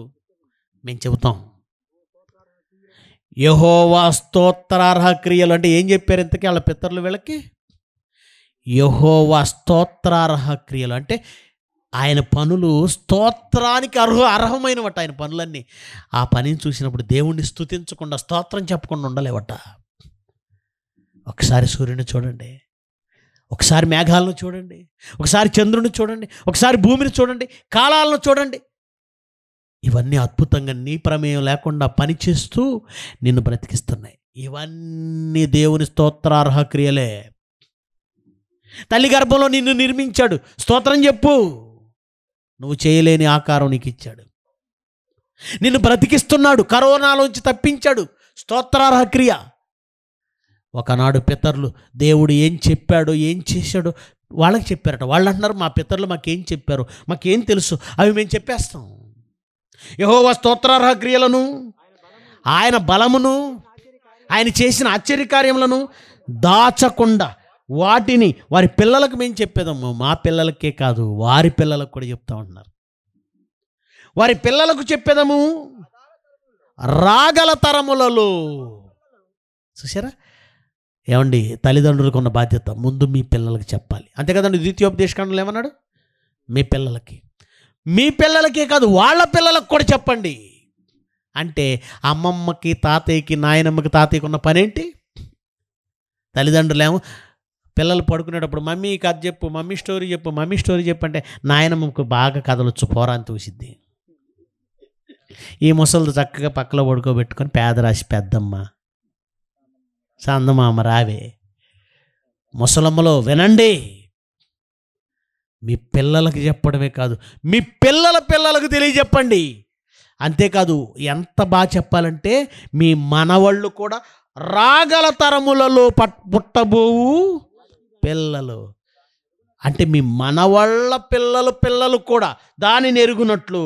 మేము చెబుతాం యహోవా స్తోత్రార్హ క్రియలు అంటే ఏం చెప్పారు ఇంతకీ వాళ్ళ పితరులు వీళ్ళకి యహోవా స్తోత్రార్హ క్రియలు అంటే ఆయన పనులు స్తోత్రానికి అర్హ అర్హమైనవట ఆయన పనులన్నీ ఆ పనిని చూసినప్పుడు దేవుణ్ణి స్థుతించకుండా స్తోత్రం చెప్పకుండా ఉండలేవట ఒకసారి సూర్యుని చూడండి ఒకసారి మేఘాలను చూడండి ఒకసారి చంద్రుని చూడండి ఒకసారి భూమిని చూడండి కాలాలను చూడండి ఇవన్నీ అద్భుతంగా నీ ప్రమేయం లేకుండా పనిచేస్తూ నిన్ను బ్రతికిస్తున్నాయి ఇవన్నీ దేవుని స్తోత్రార్హ క్రియలే తల్లి గర్భంలో నిన్ను నిర్మించాడు స్తోత్రం చెప్పు నువ్వు చేయలేని ఆకారం నీకు ఇచ్చాడు నిన్ను బ్రతికిస్తున్నాడు కరోనాలోంచి తప్పించాడు స్తోత్రార్హ క్రియ ఒకనాడు పితరులు దేవుడు ఏం చెప్పాడో ఏం చేశాడో వాళ్ళకి చెప్పారట వాళ్ళు అంటున్నారు మా పితరులు మాకేం చెప్పారు మాకేం తెలుసు అవి మేము చెప్పేస్తాం యహోవ స్తోత్రార్హ క్రియలను ఆయన బలమును ఆయన చేసిన ఆశ్చర్యకార్యములను దాచకుండా వాటిని వారి పిల్లలకు మేము చెప్పేదాము మా పిల్లలకే కాదు వారి పిల్లలకు కూడా చెప్తా ఉంటున్నారు వారి పిల్లలకు చెప్పేదాము రాగల తరములలో చూసారా ఏమండి తల్లిదండ్రులకు ఉన్న బాధ్యత ముందు మీ పిల్లలకు చెప్పాలి అంతే కదండి ద్వితీయోపదేశకాండంలో ఏమన్నాడు మీ పిల్లలకి మీ పిల్లలకే కాదు వాళ్ళ పిల్లలకు కూడా చెప్పండి అంటే అమ్మమ్మకి తాతయ్యకి నాయనమ్మకి తాతయ్యకి ఉన్న పనేంటి తల్లిదండ్రులేమో పిల్లలు పడుకునేటప్పుడు మమ్మీ కథ చెప్పు మమ్మీ స్టోరీ చెప్పు మమ్మీ స్టోరీ చెప్పు అంటే నాయనమ్మకు బాగా వచ్చు పోరాని తూసిద్ది ఈ ముసలు చక్కగా పక్కలో పడుకోబెట్టుకొని పేదరాశి పెద్దమ్మ సందమామ రావే ముసలమ్మలో వినండి మీ పిల్లలకు చెప్పడమే కాదు మీ పిల్లల పిల్లలకు తెలియజెప్పండి అంతేకాదు ఎంత బాగా చెప్పాలంటే మీ మనవాళ్ళు కూడా రాగల తరములలో పట్ పుట్టబోవు పిల్లలు అంటే మీ మనవళ్ళ పిల్లలు పిల్లలు కూడా దానిని ఎరుగునట్లు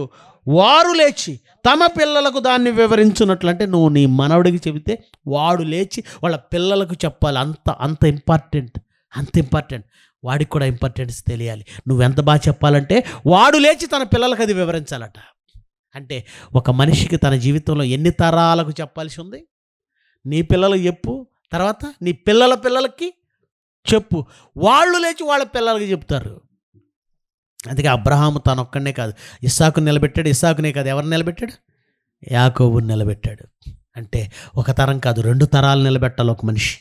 వారు లేచి తమ పిల్లలకు దాన్ని వివరించున్నట్లు అంటే నువ్వు నీ మనవడికి చెబితే వాడు లేచి వాళ్ళ పిల్లలకు చెప్పాలి అంత అంత ఇంపార్టెంట్ అంత ఇంపార్టెంట్ వాడికి కూడా ఇంపార్టెన్స్ తెలియాలి నువ్వెంత బాగా చెప్పాలంటే వాడు లేచి తన పిల్లలకు అది వివరించాలట అంటే ఒక మనిషికి తన జీవితంలో ఎన్ని తరాలకు చెప్పాల్సి ఉంది నీ పిల్లలకు చెప్పు తర్వాత నీ పిల్లల పిల్లలకి చెప్పు వాళ్ళు లేచి వాళ్ళ పిల్లలకి చెప్తారు అందుకే అబ్రహాము తను ఒక్కడనే కాదు ఇస్సాకుని నిలబెట్టాడు ఇస్సాకునే కాదు ఎవరిని నిలబెట్టాడు యాకోబుని నిలబెట్టాడు అంటే ఒక తరం కాదు రెండు తరాలు నిలబెట్టాలి ఒక మనిషి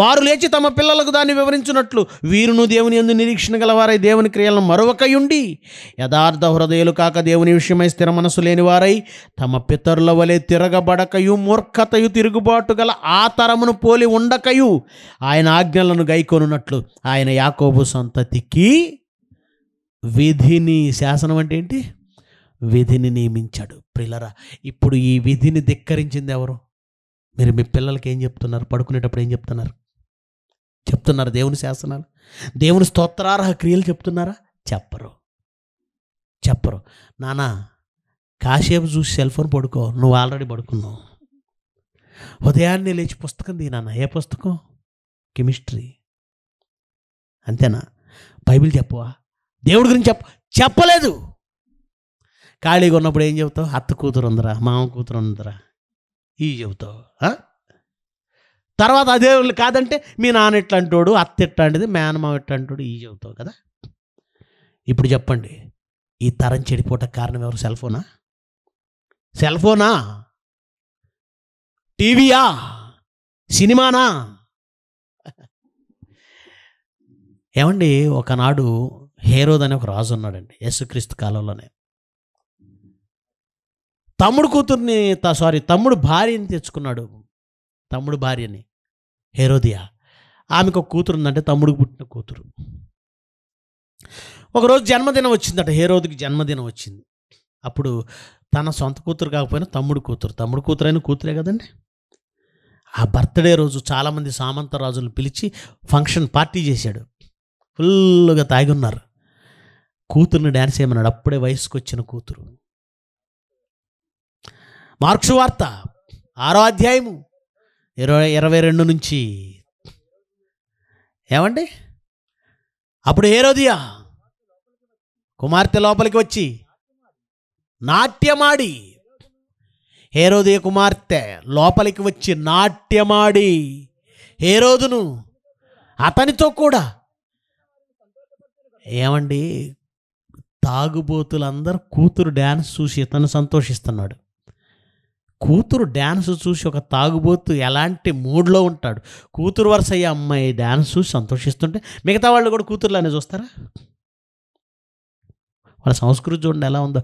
వారు లేచి తమ పిల్లలకు దాన్ని వివరించినట్లు వీరును దేవుని ఎందు నిరీక్షణ గలవారై దేవుని క్రియలను మరొకయుండి యథార్థ హృదయాలు కాక దేవుని విషయమై స్థిర మనసు లేని వారై తమ పితరుల వలె తిరగబడకయు మూర్ఖతయు తిరుగుబాటు గల ఆ తరమును పోలి ఉండకయు ఆయన ఆజ్ఞలను గైకొనున్నట్లు ఆయన యాకోబు సంతతికి విధిని శాసనం అంటే ఏంటి విధిని నియమించాడు ప్రిలరా ఇప్పుడు ఈ విధిని ధిక్కరించింది ఎవరు మీరు మీ పిల్లలకి ఏం చెప్తున్నారు పడుకునేటప్పుడు ఏం చెప్తున్నారు చెప్తున్నారు దేవుని శాసనాలు దేవుని స్తోత్రార్హ క్రియలు చెప్తున్నారా చెప్పరు చెప్పరు నానా కాసేపు చూసి సెల్ ఫోన్ పడుకో నువ్వు ఆల్రెడీ పడుకున్నావు ఉదయాన్నే లేచి పుస్తకం తీ నాన్న ఏ పుస్తకం కెమిస్ట్రీ అంతేనా బైబిల్ చెప్పవా దేవుడి గురించి చెప్ప చెప్పలేదు ఖాళీగా ఉన్నప్పుడు ఏం చెబుతావు అత్త కూతురు ఉందరా మామ కూతురు ఉందరా ఇవి చెబుతావు తర్వాత అదే కాదంటే మీ నాన్న ఎట్లా అంటాడు అత్త ఇట్లా అంటది మేనమావ ఎట్లా అంటాడు ఈ చెబుతావు కదా ఇప్పుడు చెప్పండి ఈ తరం చెడిపోట కారణం ఎవరు సెల్ ఫోనా సెల్ ఫోనా టీవీయా సినిమానా ఏమండి ఒకనాడు హేరోద్ అనే ఒక రాజు ఉన్నాడండి యేసుక్రీస్తు కాలంలోనే తమ్ముడు కూతుర్ని సారీ తమ్ముడు భార్యని తెచ్చుకున్నాడు తమ్ముడు భార్యని హెరోదియా ఆమెకు ఒక కూతురు ఉందంటే తమ్ముడికి పుట్టిన కూతురు ఒకరోజు జన్మదినం వచ్చిందట హేరోదికి జన్మదినం వచ్చింది అప్పుడు తన సొంత కూతురు కాకపోయినా తమ్ముడు కూతురు తమ్ముడు కూతురు అయిన కూతురే కదండి ఆ బర్త్డే రోజు చాలామంది సామంత రాజులను పిలిచి ఫంక్షన్ పార్టీ చేశాడు ఫుల్గా తాగి ఉన్నారు కూతుర్ని డ్యాన్స్ చేయమన్నాడు అప్పుడే వయసుకు వచ్చిన కూతురు మార్క్సు వార్త ఆరో అధ్యాయము ఇరవై ఇరవై రెండు నుంచి ఏమండి అప్పుడు రోజుయా కుమార్తె లోపలికి వచ్చి నాట్యమాడి హేరోదయ కుమార్తె లోపలికి వచ్చి నాట్యమాడి హేరోదును అతనితో కూడా ఏమండి తాగుబోతులందరూ కూతురు డ్యాన్స్ చూసి ఇతను సంతోషిస్తున్నాడు కూతురు డ్యాన్స్ చూసి ఒక తాగుబోతు ఎలాంటి మూడ్లో ఉంటాడు కూతురు వరుస అయ్యే అమ్మాయి డ్యాన్స్ చూసి సంతోషిస్తుంటే మిగతా వాళ్ళు కూడా కూతురులోనే చూస్తారా వాళ్ళ సంస్కృతి చూడండి ఎలా ఉందో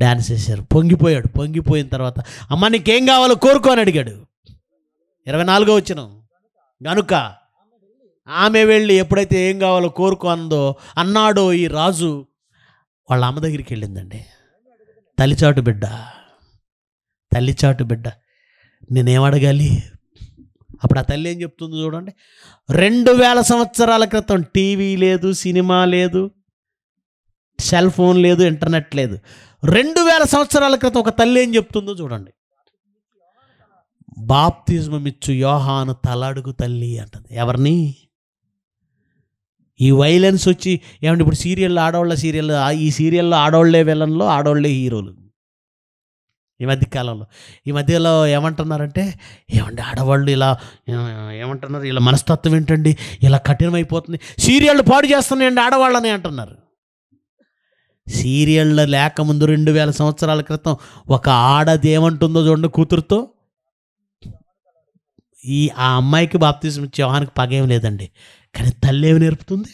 డ్యాన్స్ వేశారు పొంగిపోయాడు పొంగిపోయిన తర్వాత అమ్మ నీకేం కావాలో కోరుకో అని అడిగాడు ఇరవై నాలుగో వచ్చిన గనుక ఆమె వెళ్ళి ఎప్పుడైతే ఏం కావాలో కోరుకో అందో అన్నాడో ఈ రాజు వాళ్ళ అమ్మ దగ్గరికి వెళ్ళిందండి తలిచాటు బిడ్డ తల్లి చాటు బిడ్డ నేనేమడగాలి అప్పుడు ఆ తల్లి ఏం చెప్తుంది చూడండి రెండు వేల సంవత్సరాల క్రితం టీవీ లేదు సినిమా లేదు సెల్ ఫోన్ లేదు ఇంటర్నెట్ లేదు రెండు వేల సంవత్సరాల క్రితం ఒక తల్లి ఏం చెప్తుందో చూడండి బాప్తిజం ఇచ్చు యోహాను తలాడుగు తల్లి అంటది ఎవరిని ఈ వైలెన్స్ వచ్చి ఏమంటే ఇప్పుడు సీరియల్లో ఆడవాళ్ళ సీరియల్ ఈ సీరియల్లో ఆడవాళ్లే విలన్లో ఆడవాళ్లే హీరోలు ఈ మధ్య కాలంలో ఈ మధ్యలో ఏమంటున్నారంటే ఏమండి ఆడవాళ్ళు ఇలా ఏమంటున్నారు ఇలా మనస్తత్వం ఏంటండి ఇలా కఠినమైపోతుంది సీరియళ్ళు పాడు చేస్తున్నాయండి ఆడవాళ్ళని అంటున్నారు సీరియళ్ళు లేకముందు రెండు వేల సంవత్సరాల క్రితం ఒక ఆడది ఏమంటుందో చూడండి కూతురుతో ఈ ఆ అమ్మాయికి బాప్తీసం ఇచ్చే వానికి పగేం లేదండి కానీ తల్లి ఏమి నేర్పుతుంది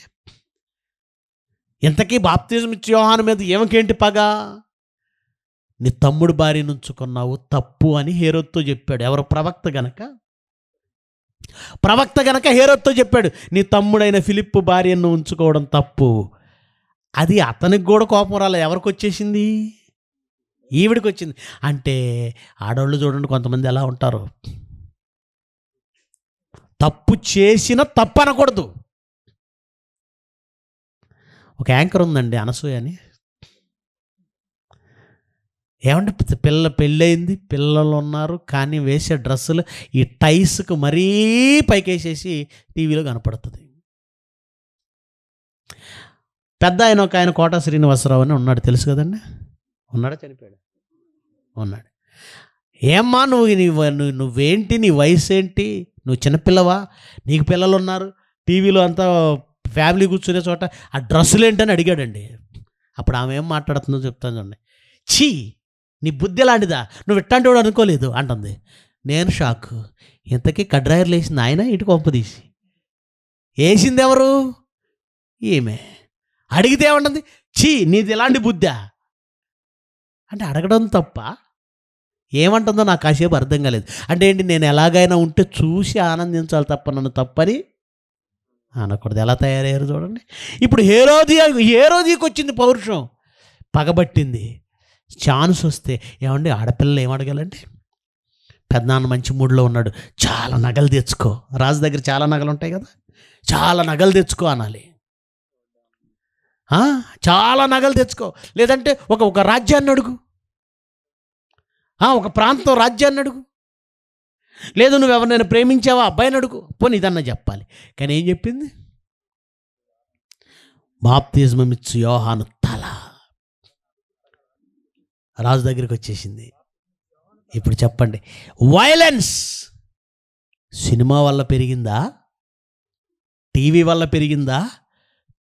ఇంతకీ బాప్తిజం ఇచ్చే వాహనం మీద ఏమకేంటి పగ నీ తమ్ముడు భార్య నుంచుకున్నావు తప్పు అని హేరొత్తో చెప్పాడు ఎవరు ప్రవక్త గనక ప్రవక్త గనక హేరొత్తో చెప్పాడు నీ తమ్ముడైన ఫిలిప్ భార్యను ఉంచుకోవడం తప్పు అది అతనికి కూడా కోపం రాలే ఎవరికి వచ్చేసింది ఈవిడికి వచ్చింది అంటే ఆడవాళ్ళు చూడండి కొంతమంది ఎలా ఉంటారు తప్పు చేసిన తప్పు అనకూడదు ఒక యాంకర్ ఉందండి అనసూయ అని ఏమంటే పిల్ల పెళ్ళయింది పిల్లలు ఉన్నారు కానీ వేసే డ్రెస్సులు ఈ టైస్కు మరీ పైకేసేసి టీవీలో కనపడుతుంది పెద్ద ఆయన ఒక ఆయన కోట శ్రీనివాసరావు అని ఉన్నాడు తెలుసు కదండి ఉన్నాడా చనిపోయాడు ఉన్నాడు ఏమ్మా నువ్వు నువ్వు నువ్వేంటి నీ వయసు ఏంటి నువ్వు చిన్నపిల్లవా నీకు పిల్లలు ఉన్నారు టీవీలో అంతా ఫ్యామిలీ కూర్చునే చోట ఆ డ్రెస్సులు ఏంటని అడిగాడండి అప్పుడు ఆమె ఏం మాట్లాడుతుందో చెప్తాను చూడండి చీ నీ బుద్ధి ఎలాంటిదా నువ్వు ఇట్టాంటి వాడు అనుకోలేదు అంటుంది నేను షాక్ ఇంతకీ కడ్రాయర్లు వేసింది ఆయన ఇటు తీసి వేసింది ఎవరు ఈమె అడిగితే ఏమంటుంది చీ నీది ఎలాంటి బుద్ధా అంటే అడగడం తప్ప ఏమంటుందో నాకు కాసేపు అర్థం కాలేదు అంటే ఏంటి నేను ఎలాగైనా ఉంటే చూసి ఆనందించాలి తప్ప నన్ను తప్పని అనకూడదు ఎలా తయారయ్యారు చూడండి ఇప్పుడు ఏ రోజు ఏ రోజుకి వచ్చింది పౌరుషం పగబట్టింది ఛాన్స్ వస్తే ఏమండి ఆడపిల్లలు ఏమడగాలండి పెద్దనాన్న మంచి మూడ్లో ఉన్నాడు చాలా నగలు తెచ్చుకో రాజు దగ్గర చాలా నగలు ఉంటాయి కదా చాలా నగలు తెచ్చుకో అనాలి చాలా నగలు తెచ్చుకో లేదంటే ఒక ఒక రాజ్యాన్ని అడుగు ఒక ప్రాంతం రాజ్యాన్ని అడుగు లేదు నువ్వు ఎవరినైనా ప్రేమించావా అబ్బాయిని అడుగు పోనీ ఇదన్నా చెప్పాలి కానీ ఏం చెప్పింది బాప్తిజం యోహాను రాజు దగ్గరికి వచ్చేసింది ఇప్పుడు చెప్పండి వైలెన్స్ సినిమా వల్ల పెరిగిందా టీవీ వల్ల పెరిగిందా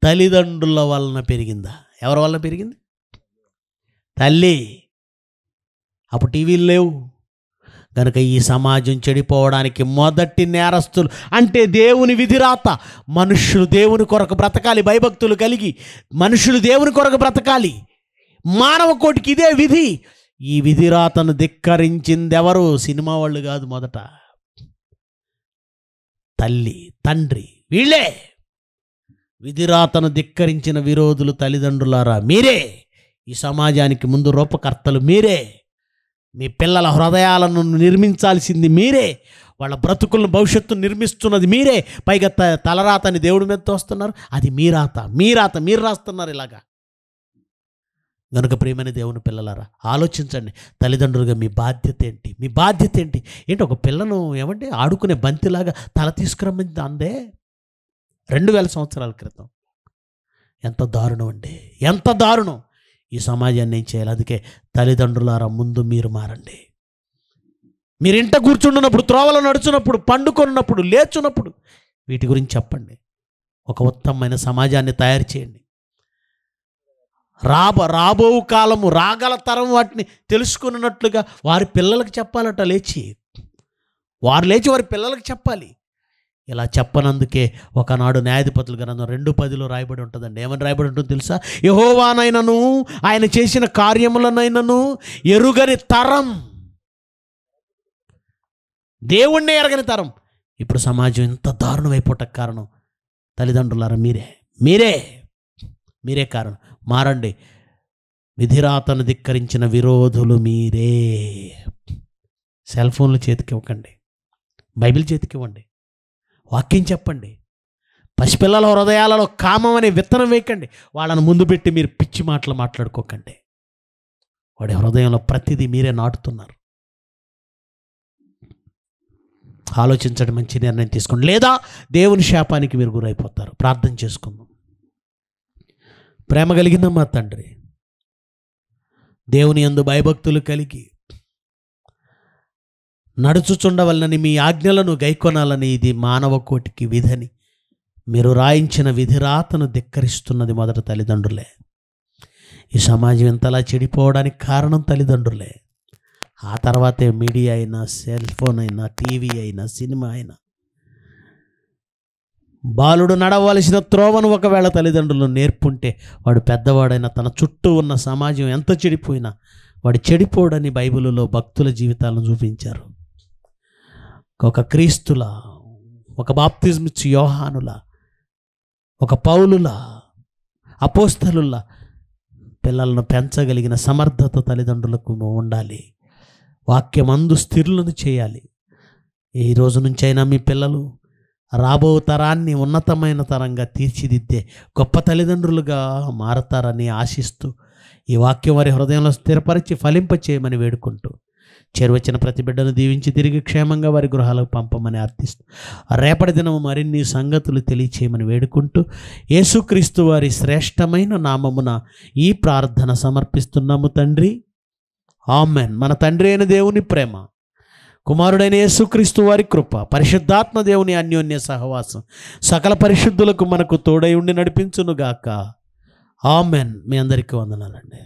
తల్లిదండ్రుల వలన పెరిగిందా ఎవరి వల్ల పెరిగింది తల్లి అప్పుడు టీవీలు లేవు కనుక ఈ సమాజం చెడిపోవడానికి మొదటి నేరస్తులు అంటే దేవుని విధిరాత మనుషులు దేవుని కొరకు బ్రతకాలి భయభక్తులు కలిగి మనుషులు దేవుని కొరకు బ్రతకాలి మానవ కోటికి ఇదే విధి ఈ విధి రాతను ధిక్కరించిందెవరు సినిమా వాళ్ళు కాదు మొదట తల్లి తండ్రి వీళ్ళే విధిరాతను ధిక్కరించిన విరోధులు తల్లిదండ్రులారా మీరే ఈ సమాజానికి ముందు రూపకర్తలు మీరే మీ పిల్లల హృదయాలను నిర్మించాల్సింది మీరే వాళ్ళ బ్రతుకులను భవిష్యత్తు నిర్మిస్తున్నది మీరే పైగా తలరాతని దేవుడి మీద తోస్తున్నారు అది మీ రాత మీ రాత మీరు రాస్తున్నారు ఇలాగా కనుక ప్రేమైన దేవుని పిల్లలారా ఆలోచించండి తల్లిదండ్రులుగా మీ బాధ్యత ఏంటి మీ బాధ్యత ఏంటి ఏంటి ఒక పిల్లను ఏమండి ఆడుకునే బంతిలాగా తల తీసుకురమ్మని అందే రెండు వేల సంవత్సరాల క్రితం ఎంత దారుణం అండి ఎంత దారుణం ఈ సమాజాన్ని ఏం చేయాలి అందుకే తల్లిదండ్రులారా ముందు మీరు మారండి మీరు ఇంట కూర్చుంటున్నప్పుడు త్రోవలు నడుచున్నప్పుడు పండుకొనున్నప్పుడు లేచున్నప్పుడు వీటి గురించి చెప్పండి ఒక ఉత్తమమైన సమాజాన్ని తయారు చేయండి రాబ రాబో కాలము రాగల తరం వాటిని తెలుసుకున్నట్లుగా వారి పిల్లలకు చెప్పాలట లేచి వారు లేచి వారి పిల్లలకు చెప్పాలి ఇలా చెప్పనందుకే ఒకనాడు న్యాయాధిపతులు గ్రంథం రెండు పదిలో రాయబడి ఉంటుందండి ఏమని రాయబడి ఉంటుందో తెలుసా యహోవానైనను ఆయన చేసిన కార్యములనైనను ఎరుగని తరం దేవుణ్ణే ఎరగని తరం ఇప్పుడు సమాజం ఇంత దారుణమైపోటకు కారణం తల్లిదండ్రులారా మీరే మీరే మీరే కారణం మారండి విధిరాతను ధిక్కరించిన విరోధులు మీరే సెల్ ఫోన్లు చేతికి ఇవ్వకండి బైబిల్ చేతికి ఇవ్వండి వాక్యం చెప్పండి పసిపిల్లల హృదయాలలో కామం అనే విత్తనం వేయకండి వాళ్ళని ముందు పెట్టి మీరు పిచ్చి మాటలు మాట్లాడుకోకండి వాడి హృదయంలో ప్రతిదీ మీరే నాటుతున్నారు ఆలోచించడం మంచి నిర్ణయం తీసుకోండి లేదా దేవుని శాపానికి మీరు గురైపోతారు ప్రార్థన చేసుకుందాం ప్రేమ కలిగిన మా తండ్రి దేవుని ఎందు భయభక్తులు కలిగి నడుచుచుండవలనని మీ ఆజ్ఞలను గైకొనాలని ఇది మానవ కోటికి విధని మీరు రాయించిన విధిరాతను ధిక్కరిస్తున్నది మొదట తల్లిదండ్రులే ఈ సమాజం ఇంతలా చెడిపోవడానికి కారణం తల్లిదండ్రులే ఆ తర్వాతే మీడియా అయినా సెల్ ఫోన్ అయినా టీవీ అయినా సినిమా అయినా బాలుడు నడవలసిన త్రోవను ఒకవేళ తల్లిదండ్రులు నేర్పుంటే వాడు పెద్దవాడైన తన చుట్టూ ఉన్న సమాజం ఎంత చెడిపోయినా వాడు చెడిపోడని బైబిల్లో భక్తుల జీవితాలను చూపించారు ఒక క్రీస్తుల ఒక బాప్తిజమిచ్చు యోహానుల ఒక పౌలుల అపోస్తలుల పిల్లలను పెంచగలిగిన సమర్థత తల్లిదండ్రులకు ఉండాలి వాక్యమందు స్థిరులను చేయాలి ఈ రోజు నుంచైనా మీ పిల్లలు రాబో తరాన్ని ఉన్నతమైన తరంగా తీర్చిదిద్దే గొప్ప తల్లిదండ్రులుగా మారతారని ఆశిస్తూ ఈ వాక్యం వారి హృదయంలో స్థిరపరిచి ఫలింపచేయమని వేడుకుంటూ చేరువచ్చిన ప్రతి బిడ్డను దీవించి తిరిగి క్షేమంగా వారి గృహాలకు పంపమని అర్థిస్తూ రేపటి దినం మరిన్ని సంగతులు తెలియచేయమని వేడుకుంటూ యేసుక్రీస్తు వారి శ్రేష్టమైన నామమున ఈ ప్రార్థన సమర్పిస్తున్నాము తండ్రి ఆమెన్ మన తండ్రి అయిన దేవుని ప్రేమ కుమారుడైన యేసుక్రీస్తు వారి కృప పరిశుద్ధాత్మ దేవుని అన్యోన్య సహవాసం సకల పరిశుద్ధులకు మనకు తోడై ఉండి నడిపించునుగాక ఆమెన్ మీ అందరికీ వందనాలండి